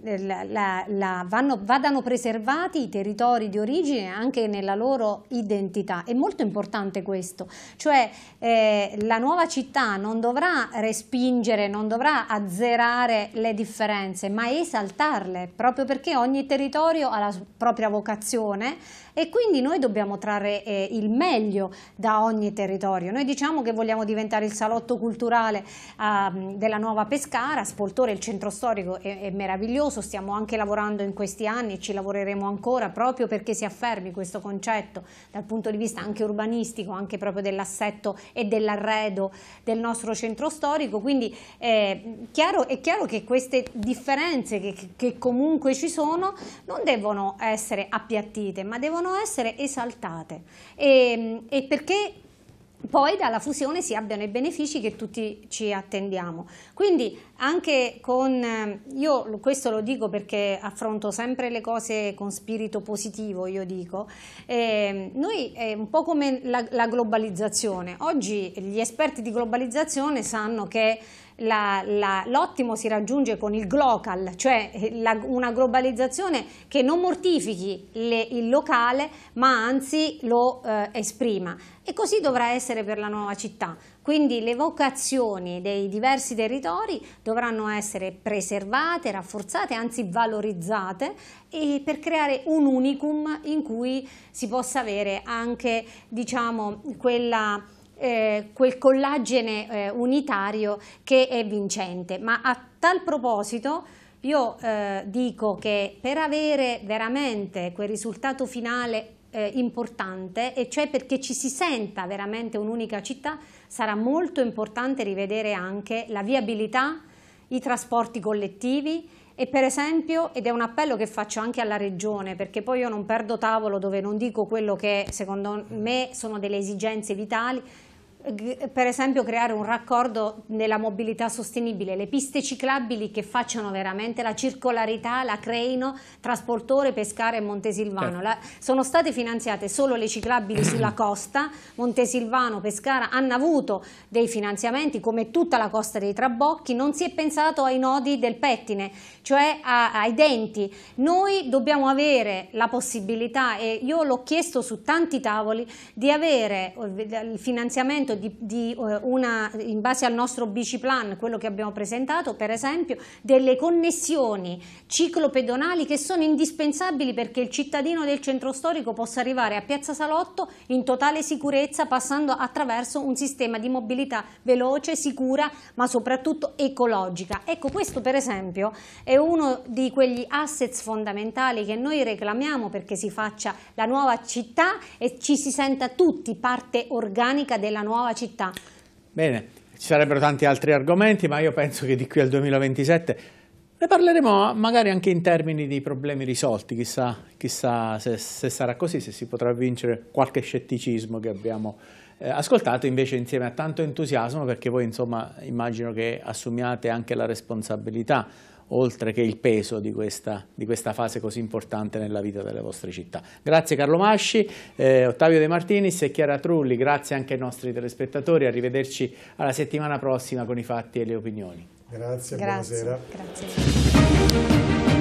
mh, la, la, la vanno, vadano preservati i territori di origine anche nella loro identità. È molto importante questo, cioè eh, la nuova città non dovrà respingere, non dovrà azzerare le differenze, ma esaltarle, proprio perché ogni territorio ha la propria vocazione, e quindi noi dobbiamo trarre eh, il meglio da ogni territorio. Noi diciamo che vogliamo diventare il salotto culturale eh, della nuova Pescara, Spoltore, il centro storico è, è meraviglioso, stiamo anche lavorando in questi anni e ci lavoreremo ancora proprio perché si affermi questo concetto dal punto di vista anche urbanistico, anche proprio dell'assetto e dell'arredo del nostro centro storico, quindi eh, chiaro, è chiaro che queste differenze che, che comunque ci sono non devono essere appiattite, ma devono devono essere esaltate e, e perché poi dalla fusione si abbiano i benefici che tutti ci attendiamo. Quindi anche con, eh, io questo lo dico perché affronto sempre le cose con spirito positivo, io dico, eh, noi è un po' come la, la globalizzazione, oggi gli esperti di globalizzazione sanno che l'ottimo si raggiunge con il global, cioè eh, la, una globalizzazione che non mortifichi le, il locale ma anzi lo eh, esprima e così dovrà essere per la nuova città. Quindi le vocazioni dei diversi territori dovranno essere preservate, rafforzate, anzi valorizzate e per creare un unicum in cui si possa avere anche diciamo, quella eh, quel collagene eh, unitario che è vincente. Ma a tal proposito io eh, dico che per avere veramente quel risultato finale eh, importante e cioè perché ci si senta veramente un'unica città sarà molto importante rivedere anche la viabilità, i trasporti collettivi e per esempio, ed è un appello che faccio anche alla Regione, perché poi io non perdo tavolo dove non dico quello che secondo me sono delle esigenze vitali, per esempio creare un raccordo nella mobilità sostenibile, le piste ciclabili che facciano veramente la circolarità, la creino, trasportore, pescare e Montesilvano. Certo. La, sono state finanziate solo le ciclabili sulla costa, Montesilvano, Pescara hanno avuto dei finanziamenti come tutta la costa dei Trabocchi, non si è pensato ai nodi del pettine, cioè a, ai denti. Noi dobbiamo avere la possibilità, e io l'ho chiesto su tanti tavoli, di avere eh, il finanziamento di, di eh, una, in base al nostro biciplan, quello che abbiamo presentato, per esempio, delle connessioni ciclopedonali che sono indispensabili perché il cittadino del centro storico possa arrivare a Piazza Salotto in totale sicurezza passando attraverso un sistema di mobilità veloce, sicura, ma soprattutto ecologica. Ecco, questo per esempio è uno di quegli assets fondamentali che noi reclamiamo perché si faccia la nuova città e ci si senta tutti parte organica della nuova nuova città. Bene, ci sarebbero tanti altri argomenti, ma io penso che di qui al 2027 ne parleremo magari anche in termini di problemi risolti, chissà, chissà se, se, sarà così, se si potrà vincere qualche scetticismo che abbiamo eh, ascoltato invece insieme a tanto entusiasmo perché voi insomma immagino che assumiate anche la responsabilità oltre che il peso di questa, di questa, fase così importante nella vita delle vostre città. Grazie Carlo Masci, eh, Ottavio De Martinis e Chiara Trulli, grazie anche ai nostri telespettatori, arrivederci alla settimana prossima con i fatti e le opinioni. Grazie, grazie buonasera. Grazie.